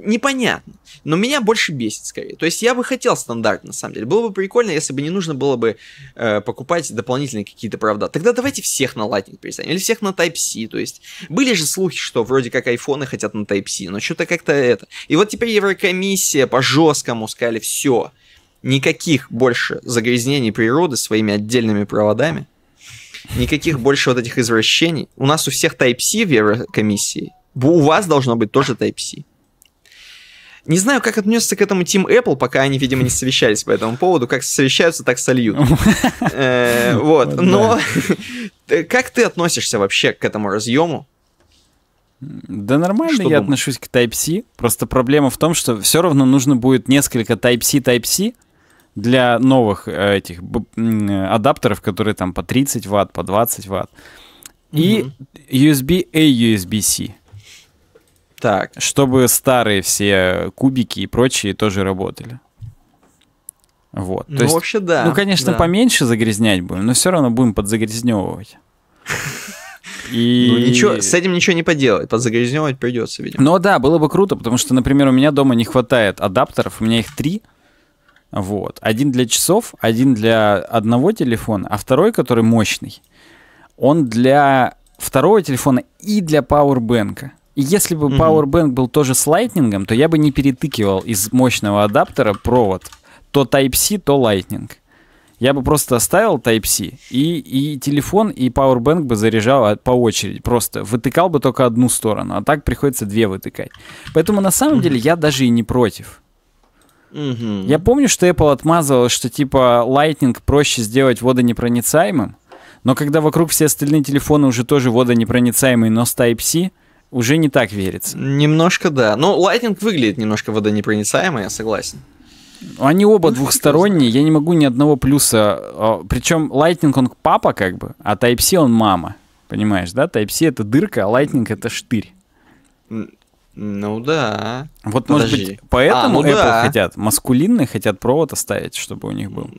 B: Непонятно. Но меня больше бесит скорее. То есть я бы хотел стандарт, на самом деле. Было бы прикольно, если бы не нужно было бы э, покупать дополнительные какие-то правда. Тогда давайте всех на Lightning перестанем. Или всех на Type-C. То есть были же слухи, что вроде как айфоны хотят на Type-C. Но что-то как-то это. И вот теперь Еврокомиссия по-жесткому сказали, все. Никаких больше загрязнений природы своими отдельными проводами. Никаких больше вот этих извращений. У нас у всех Type-C в Еврокомиссии у вас должно быть тоже Type-C. Не знаю, как отнесся к этому Team Apple, пока они, видимо, не совещались по этому поводу. Как совещаются, так сольют. Э, вот. Но как ты относишься вообще к этому разъему? Да нормально что я
A: отношусь к Type-C. Просто проблема в том, что все равно нужно будет несколько Type-C, Type-C для новых э, этих э, адаптеров, которые там по 30 ватт, по 20 ватт. И USB-A, USB-C. Так, чтобы старые все кубики и прочие тоже работали. Вот. Ну, То ну, есть, вообще, да. Ну, конечно, да. поменьше загрязнять будем, но все равно будем подзагрязневывать.
B: Ну, и... Ну, ничего, с этим ничего не поделать, подзагрязневать придется, видимо.
A: Ну да, было бы круто, потому что, например, у меня дома не хватает адаптеров, у меня их три. Вот. Один для часов, один для одного телефона, а второй, который мощный, он для второго телефона и для пауэрбэнка если бы mm-hmm. был тоже с Lightning, то я бы не перетыкивал из мощного адаптера провод. То Type-C, то Lightning. Я бы просто оставил Type-C, и, и телефон, и Powerbank бы заряжал а, по очереди. Просто вытыкал бы только одну сторону, а так приходится две вытыкать. Поэтому на самом mm-hmm. деле я даже и не против. Mm-hmm. Я помню, что Apple отмазывал, что типа Lightning проще сделать водонепроницаемым, но когда вокруг все остальные телефоны уже тоже водонепроницаемые, но с Type-C, уже не так верится. Немножко да. Но ну, Lightning выглядит немножко водонепроницаемо, я согласен. Они оба ну, двухсторонние, я не могу ни одного плюса. А, Причем Lightning он папа как бы, а Type-C он мама. Понимаешь, да? Type-C это дырка, а Lightning это штырь. Ну
B: да.
A: Вот Подожди. может быть поэтому а, ну Apple да. хотят, маскулинные хотят провод оставить, чтобы у них был.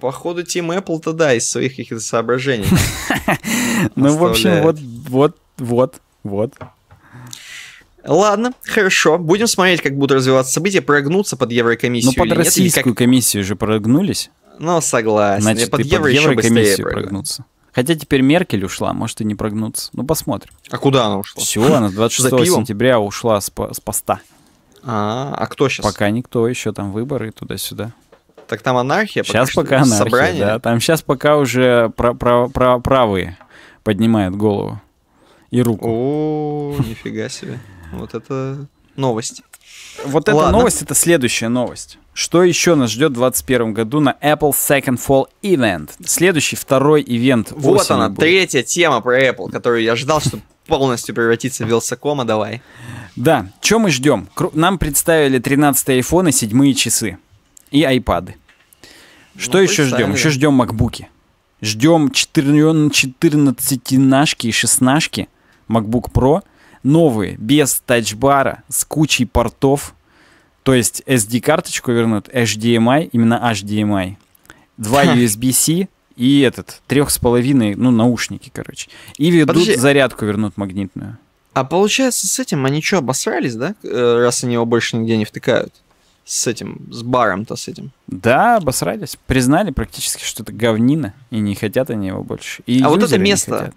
B: Походу Team Apple-то да, из своих каких-то соображений. Ну в общем, вот, вот, вот, вот. Ладно, хорошо. Будем смотреть, как будут развиваться события, прогнуться под Еврокомиссию. Ну, под российскую нет, как... комиссию же прогнулись. Ну, согласен. Значит, под, евро под Еврокомиссию
A: прогнуться. Хотя теперь Меркель ушла, может и не прогнуться. Ну, посмотрим. А куда она ушла? Все, она 26 сентября ушла с, по с поста. А, а кто сейчас? Пока никто, еще там выборы туда-сюда.
B: Так там анархия? Сейчас пока анархия, собрание. да. Там
A: сейчас пока уже правые поднимают голову и руку. О, нифига себе. Вот
B: это новость.
A: Вот Ладно. эта новость, это следующая новость. Что еще нас ждет в 2021 году на Apple Second Fall Event? Следующий, второй ивент. Вот она, будет. третья
B: тема про Apple, которую я ждал, чтобы полностью превратиться в Вилсакома, давай.
A: Да, что мы ждем? Нам представили 13 iPhone и 7 часы. И iPad.
C: Что ну, еще ждем? Еще
A: ждем макбуки. Ждем 14-нашки и 16 MacBook Pro – новые, без тачбара, с кучей портов. То есть SD-карточку вернут, HDMI, именно HDMI, два USB-C и этот, трех с половиной, ну, наушники,
B: короче. И ведут Подожди. зарядку, вернут магнитную. А получается, с этим они что, обосрались, да? Э, раз они его больше нигде не втыкают. С этим, с баром-то с этим.
A: Да, обосрались. Признали практически, что это говнина, и не хотят они его больше. И а вот это место,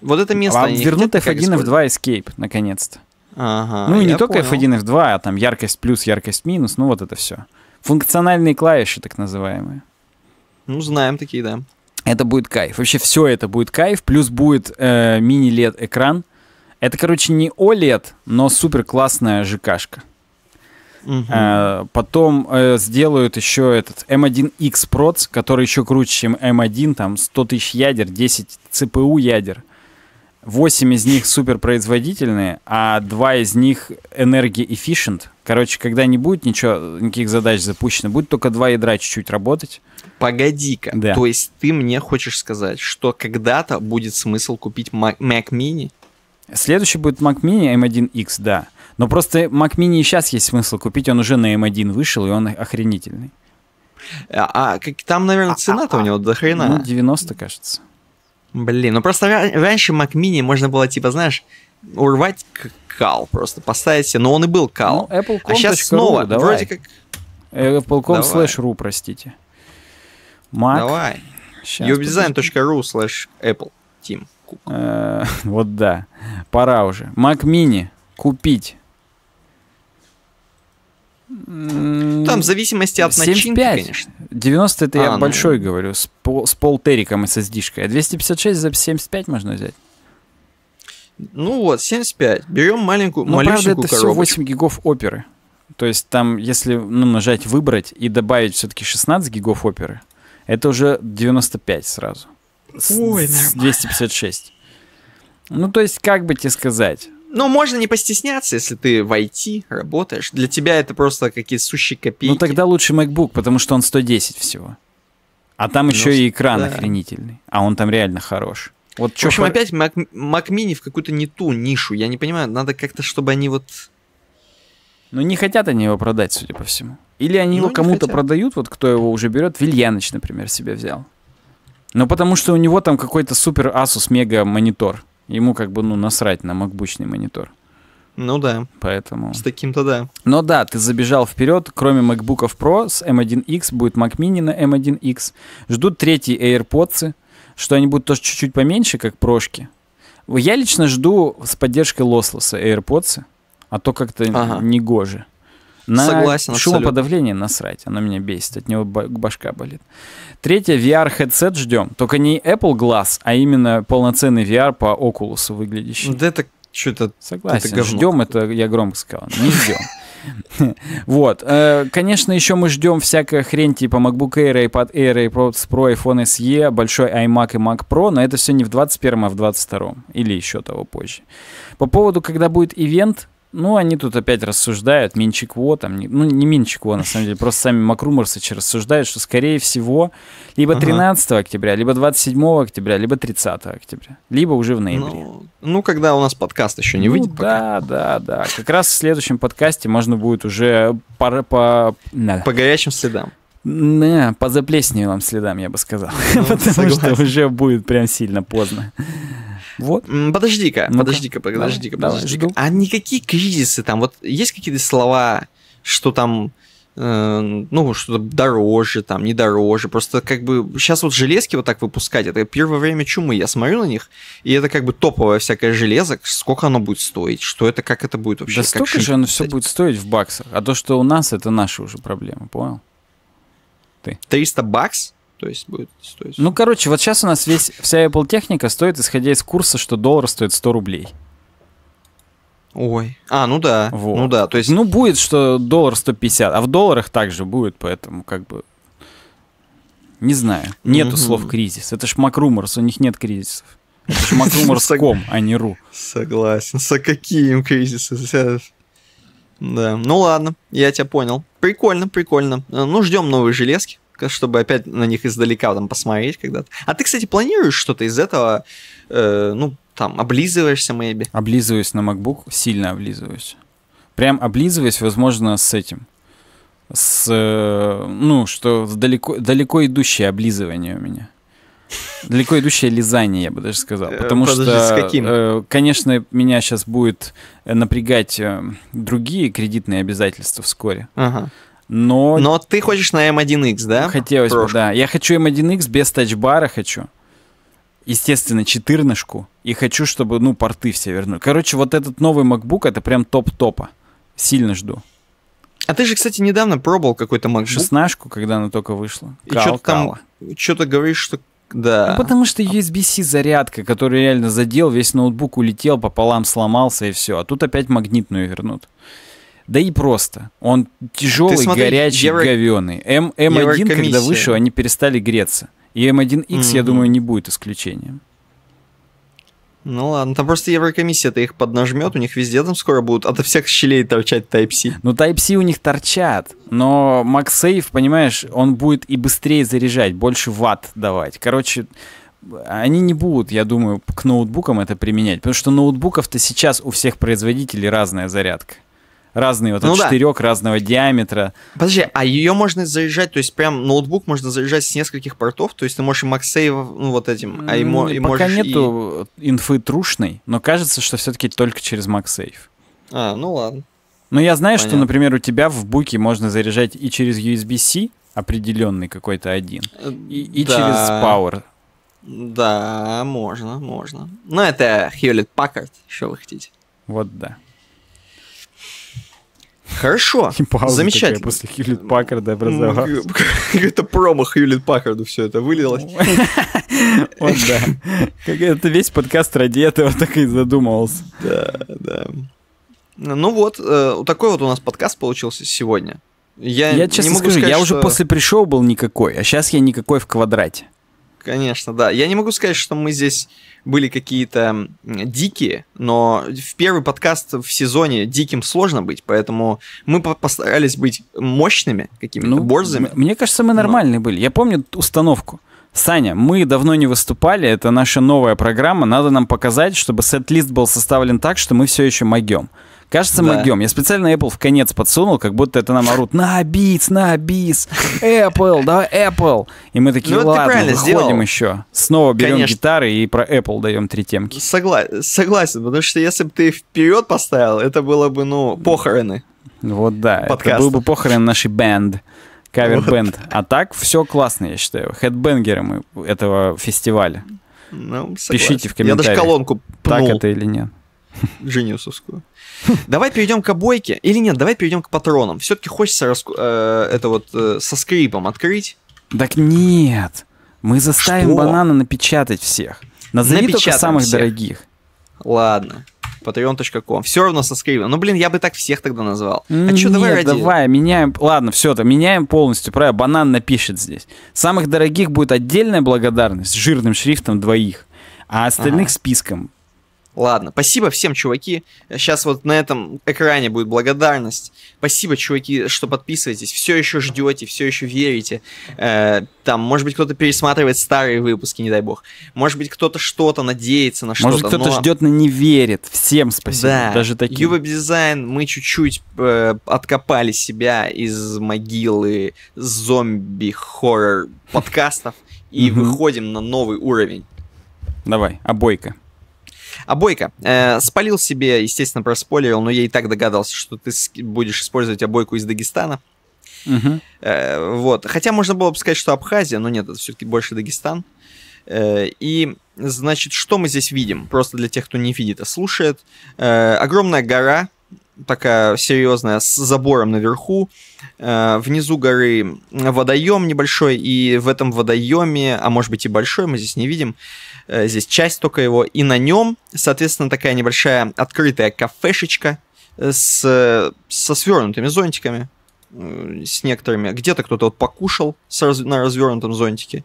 B: вот это место... А вернут F1, F2
A: Escape, наконец-то. Ага, ну и не только понял. F1, F2, а там яркость плюс, яркость минус, ну вот это все. Функциональные клавиши, так называемые.
B: Ну, знаем такие, да.
A: Это будет кайф. Вообще все это будет кайф, плюс будет э, мини-лет экран. Это, короче, не OLED, но супер классная ЖКшка. Угу. Э, потом э, сделают еще этот M1X эм Pro, который еще круче, чем M1, эм там 100 тысяч ядер, 10 CPU ядер. Угу 8 из них суперпроизводительные, а 2 из них энергии efficient. Короче, когда не будет ничего, никаких задач запущено, будет только два ядра чуть-чуть работать. Погоди-ка. Да. То есть ты мне хочешь сказать, что когда-то будет смысл купить Mac, Mini? Следующий будет Mac Mini M1X, эм да. Но просто Mac Mini сейчас есть смысл купить, он уже на M1 эм вышел, и он охренительный.
B: А, а там, наверное, а, цена-то а, у него до а. хрена. Ну, 90, кажется. Блин, ну просто раньше Mac Mini можно было, типа, знаешь, урвать кал просто, поставить себе, но он и был кал. Ну, Apple.com. А сейчас снова, давай. вроде как... Apple.com slash ru, простите. Mac. Давай. Ubdesign.ru slash Apple.
A: Team. Э, вот да, пора уже. Mac Mini купить
C: там в зависимости от 7, начинки, 5. конечно.
A: 90 это а, я ну... большой говорю, с, пол, с полтериком SSD-шкой. А 256 за 75 можно взять?
B: Ну вот, 75. Берем маленькую, Но, ну, малюсенькую правда, это
A: коробочку. все 8 гигов оперы. То есть там, если ну, нажать «Выбрать» и добавить все-таки 16 гигов оперы, это уже 95 сразу. Ой, с, 256. Ну, то есть, как бы тебе сказать... Ну, можно не постесняться, если ты в IT работаешь. Для тебя это просто какие-то сущие копейки. Ну, тогда лучше MacBook, потому что он 110 всего. А там ну, еще и экран да. охренительный. А он там реально хорош. Вот
B: в общем, хор... опять Mac, Mac Mini в какую-то не ту нишу. Я не понимаю, надо как-то, чтобы они вот... Ну, не хотят они его продать, судя по всему. Или они ну, его кому-то
A: продают, вот кто его уже берет. Вильяныч, например, себе взял. Ну, потому что у него там какой-то супер Asus мега монитор. Ему как бы, ну, насрать на макбучный монитор. Ну да. Поэтому. С таким-то да. Но да, ты забежал вперед. Кроме MacBook Pro с M1X эм будет Mac Mini на M1X. Эм Ждут третьи AirPods, что они будут тоже чуть-чуть поменьше, как прошки. Я лично жду с поддержкой Lossless AirPods, а то как-то ага. негоже. На Согласен, шумоподавление насрать. Оно меня бесит, от него башка болит. Третье, VR-хедсет ждем. Только не Apple Glass, а именно полноценный VR по Oculus выглядящий. Да это что-то... Согласен, это ждем, это я громко сказал. Не ждем. Вот. Э, конечно, еще мы ждем всякая хрень типа MacBook Air, iPad Air, iPod Pro, iPhone SE, большой iMac и Mac Pro, но это все не в 21-м, а в 22-м или еще того позже. По поводу, когда будет ивент, ну, они тут опять рассуждают, Менчикво там, ну, не Менчикво, на самом деле, просто сами Макрумарсычи рассуждают, что, скорее всего, либо 13 ага. октября, либо 27 октября, либо 30 октября, либо уже в ноябре. Ну, ну когда у нас подкаст еще не ну, выйдет да, пока. Да, да, да. Как раз в следующем подкасте можно будет уже по... По, да. по горячим следам. Не, э, по заплесневелым следам, я бы сказал. Ну, Потому согласен. что уже будет прям сильно поздно.
B: Вот. Подожди-ка, ну подожди-ка, подожди-ка, подожди-ка. А никакие кризисы там, вот есть какие-то слова, что там э, ну, что-то дороже, там, не дороже. Просто как бы сейчас вот железки вот так выпускать, это первое время чумы. Я смотрю на них, и это как бы топовое всякое железо. Сколько оно будет стоить? Что это, как это будет вообще? Да как столько
C: же
A: оно все будет стоить в баксах. А то, что у нас, это наши уже проблемы, понял? Ты. 300 бакс? то есть будет стоить. Ну, короче, вот сейчас у нас весь, вся Apple техника стоит, исходя из курса, что доллар стоит 100 рублей. Ой. А, ну да. Вот. Ну да, то есть... Ну, будет, что доллар 150, а в долларах также будет, поэтому как бы... Не знаю. Нету mm слов кризис. Это ж Макруморс, у них нет кризисов.
B: Это ж Макруморс.ком, а не ру. Согласен. Со каким кризисом? Да. Ну ладно, я тебя понял. Прикольно, прикольно. Э, ну, ждем новые железки чтобы опять на них издалека там посмотреть когда-то. А ты, кстати, планируешь что-то из этого? Э, ну, там, облизываешься, maybe? Облизываюсь на MacBook, сильно облизываюсь.
A: Прям облизываюсь, возможно, с этим. С, э, ну, что далеко, далеко идущее облизывание у меня. Далеко идущее лизание, я бы даже сказал. Э, Потому Подожди, что, с каким? Э, конечно, меня сейчас будет э, напрягать э, другие кредитные обязательства вскоре. Ага но... Но ты хочешь на M1X, эм да? Хотелось Прошку. бы, да. Я хочу M1X эм без тачбара хочу. Естественно, 14-ку. И хочу, чтобы, ну, порты все вернули. Короче, вот этот новый MacBook, это прям топ-топа. Сильно жду. А ты же, кстати, недавно пробовал какой-то MacBook. 16 когда она только вышла. И Кал, что-то там, что-то говоришь, что да. Ну, потому что USB-C зарядка, который реально задел, весь ноутбук улетел, пополам сломался и все. А тут опять магнитную вернут. Да и просто. Он тяжелый, смотри, горячий, евро... говеный. М, М1, когда вышел,
B: они перестали греться. И М1X, mm-hmm. я думаю,
A: не будет исключением.
B: Ну ладно, там просто Еврокомиссия-то их поднажмет, у них везде там скоро будут ото всех щелей торчать Type-C. Ну Type-C у них торчат, но MagSafe, понимаешь, он будет
A: и быстрее заряжать, больше ватт давать. Короче, они не будут, я думаю, к ноутбукам это применять, потому что ноутбуков-то сейчас у всех производителей разная зарядка разные, вот ну, от да. разного диаметра.
B: Подожди, а ее можно заряжать, то есть прям ноутбук можно заряжать с нескольких портов, то есть ты можешь и MagSafe, ну вот этим, а и, ну, и Пока нету
A: и... инфы трушной, но кажется, что все-таки только через MagSafe.
B: А, ну ладно. Но я знаю, Понятно. что,
A: например, у тебя в буке можно заряжать и через USB-C определенный какой-то один, э, и, и да. через Power.
B: Да, можно, можно. Но ну, это Hewlett Packard, что вы хотите. Вот да. Хорошо, замечательно. После Хьюлит Паккарда образовалась. Какая-то промо Хьюлит Паккарду все это вылилось. Он да. Как это весь
A: подкаст ради этого так и задумывался. Да, да.
B: Ну вот, э, такой вот у нас подкаст получился сегодня. Я, я честно не могу скажу, сказать, я что... уже после
A: пришел был никакой, а сейчас я никакой в квадрате
B: конечно, да. Я не могу сказать, что мы здесь были какие-то дикие, но в первый подкаст в сезоне диким сложно быть, поэтому мы постарались быть мощными, какими-то ну, борзыми. Мне кажется, мы нормальные
A: но... были. Я помню установку. Саня, мы давно не выступали, это наша новая программа, надо нам показать, чтобы сет-лист был составлен так, что мы все еще могем. Кажется, да. мы гем. Я специально Apple в конец подсунул, как будто это нам орут на бис, на бис, Apple, да, Apple. И мы такие, ну, ладно, выходим сделал. еще.
B: Снова берем Конечно. гитары и про Apple даем три темки. Согла- согласен, потому что если бы ты вперед поставил, это было бы, ну, похороны. Вот да, Подкаст. это был бы
A: похорон нашей бенд. Кавер-бенд. Вот. А так все классно, я считаю. Хедбенгеры мы этого фестиваля.
B: Ну, Пишите в комментариях, я даже колонку пнул. так это или нет. Жениусовскую. Давай перейдем к обойке. Или нет, давай перейдем к патронам. Все-таки хочется раску... э, это вот э, со скрипом открыть.
A: Так нет. Мы заставим Что? банана напечатать всех. Назови Напечатаем только самых всех. дорогих.
B: Ладно. Patreon.com. Все равно со скрипом. Ну, блин, я бы так всех
A: тогда назвал. А что, давай ради... давай, меняем. Ладно, все, то меняем полностью. Правильно, банан напишет здесь. Самых дорогих будет отдельная благодарность с жирным шрифтом двоих, а остальных ага.
B: списком. Ладно, спасибо всем, чуваки. Сейчас вот на этом экране будет благодарность. Спасибо, чуваки, что подписываетесь. Все еще ждете, все еще верите. Э, там, может быть, кто-то пересматривает старые выпуски, не дай бог. Может быть, кто-то что-то надеется на что-то. Может, кто-то но... ждет,
A: но не верит. Всем спасибо. Да. Даже такие. Ювеб
B: дизайн мы чуть-чуть э, откопали себя из могилы зомби-хоррор подкастов и выходим на новый уровень. Давай, обойка. А Бойко э, спалил себе, естественно, проспойлерил, но я и так догадался, что ты будешь использовать обойку из Дагестана. Угу. Э, вот. Хотя можно было бы сказать, что Абхазия, но нет, это все-таки больше Дагестан. Э, и, значит, что мы здесь видим? Просто для тех, кто не видит, а слушает. Э, огромная гора, такая серьезная, с забором наверху. Э, внизу горы водоем небольшой, и в этом водоеме, а может быть и большой, мы здесь не видим, Э, здесь часть только его, и на нем, соответственно, такая небольшая открытая кафешечка э, с, со свернутыми зонтиками, э, с некоторыми. Где-то кто-то вот покушал раз, на развернутом зонтике.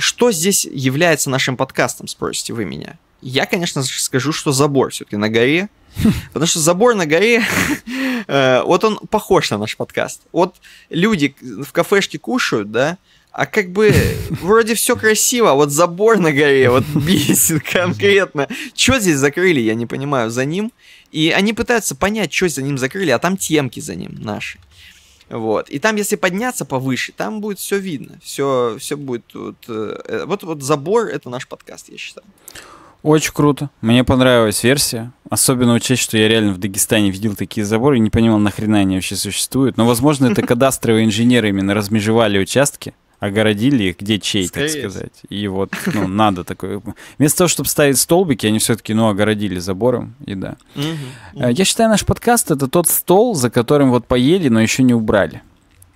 B: Что здесь является нашим подкастом, спросите вы меня? Я, конечно же, скажу, что забор все-таки на горе. Потому что забор на горе, вот он похож на наш подкаст. Вот люди в кафешке кушают, да, а как бы вроде все красиво, а вот забор на горе, вот бесит конкретно. Что здесь закрыли, я не понимаю, за ним. И они пытаются понять, что за ним закрыли, а там темки за ним наши. Вот. И там, если подняться повыше, там будет все видно. Все, все будет... Вот, э, э, вот, вот забор — это наш подкаст, я считаю.
A: Очень круто. Мне понравилась версия. Особенно учесть, что я реально в Дагестане видел такие заборы и не понимал, нахрена они вообще существуют. Но, возможно, это кадастровые инженеры именно размежевали участки огородили их где чей, Скорее. так сказать. И вот, ну, надо такое. Вместо того, чтобы ставить столбики, они все-таки, ну, огородили забором, и да.
C: Э,
A: я считаю, наш подкаст — это тот стол, за которым вот поели, но еще не убрали.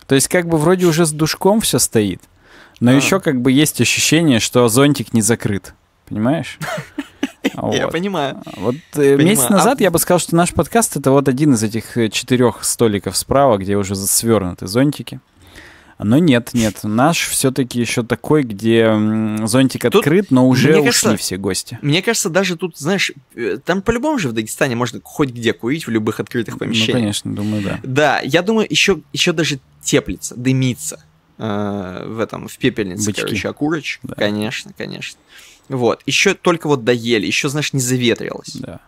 A: То есть как бы вроде уже с душком все стоит, но а. еще как бы есть ощущение, что зонтик не закрыт. Понимаешь? Вот. Я понимаю.
B: Вот э, месяц а назад
A: я бы сказал, что наш подкаст это вот один из этих э, четырех столиков справа, где уже свернуты зонтики. Но нет, нет, наш все-таки еще такой, где зонтик тут, открыт, но уже ушли кажется, все гости.
B: Мне кажется, даже тут, знаешь, э, там по-любому же в Дагестане можно хоть где курить в любых открытых ну, помещениях. Ну, конечно, думаю, да. Да, я думаю, еще, еще даже теплится, дымится э, в этом, в пепельнице, Бычки. короче, окурочек. А да. Конечно, конечно. Вот, еще только вот доели, еще, знаешь, не заветрилось. Да.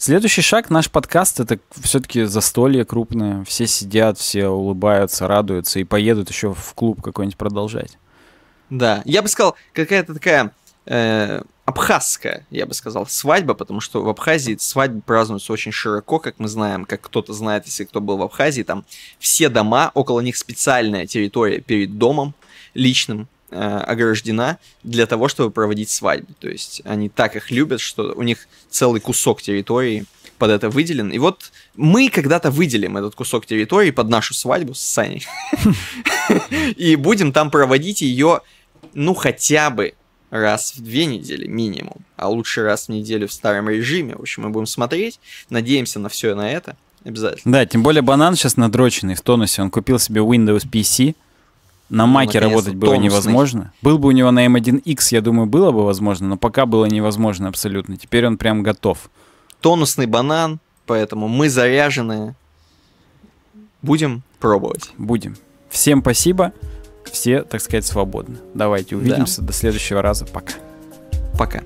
B: Следующий шаг наш подкаст это все-таки
A: застолье крупное. Все сидят, все улыбаются, радуются и поедут еще в клуб какой-нибудь продолжать.
B: Да, я бы сказал, какая-то такая э, абхазская, я бы сказал, свадьба, потому что в Абхазии свадьбы празднуются очень широко, как мы знаем, как кто-то знает, если кто был в Абхазии, там все дома, около них специальная территория перед домом личным, Э, ограждена для того, чтобы проводить свадьбы. То есть они так их любят, что у них целый кусок территории под это выделен. И вот мы когда-то выделим этот кусок территории под нашу свадьбу с Саней. И будем там проводить ее, ну, хотя бы раз в две недели минимум, а лучше раз в неделю в старом режиме. В общем, мы будем смотреть, надеемся на все на это обязательно.
A: Да, тем более банан сейчас надроченный в тонусе. Он купил себе Windows PC, на ну, маке работать было томсный. невозможно. Был бы у него на M1X, эм я думаю, было бы возможно, но пока было невозможно абсолютно. Теперь он прям готов. Тонусный банан, поэтому мы заряженные. Будем пробовать. Будем. Всем спасибо. Все, так сказать, свободны. Давайте увидимся. Да. До следующего раза. Пока. Пока.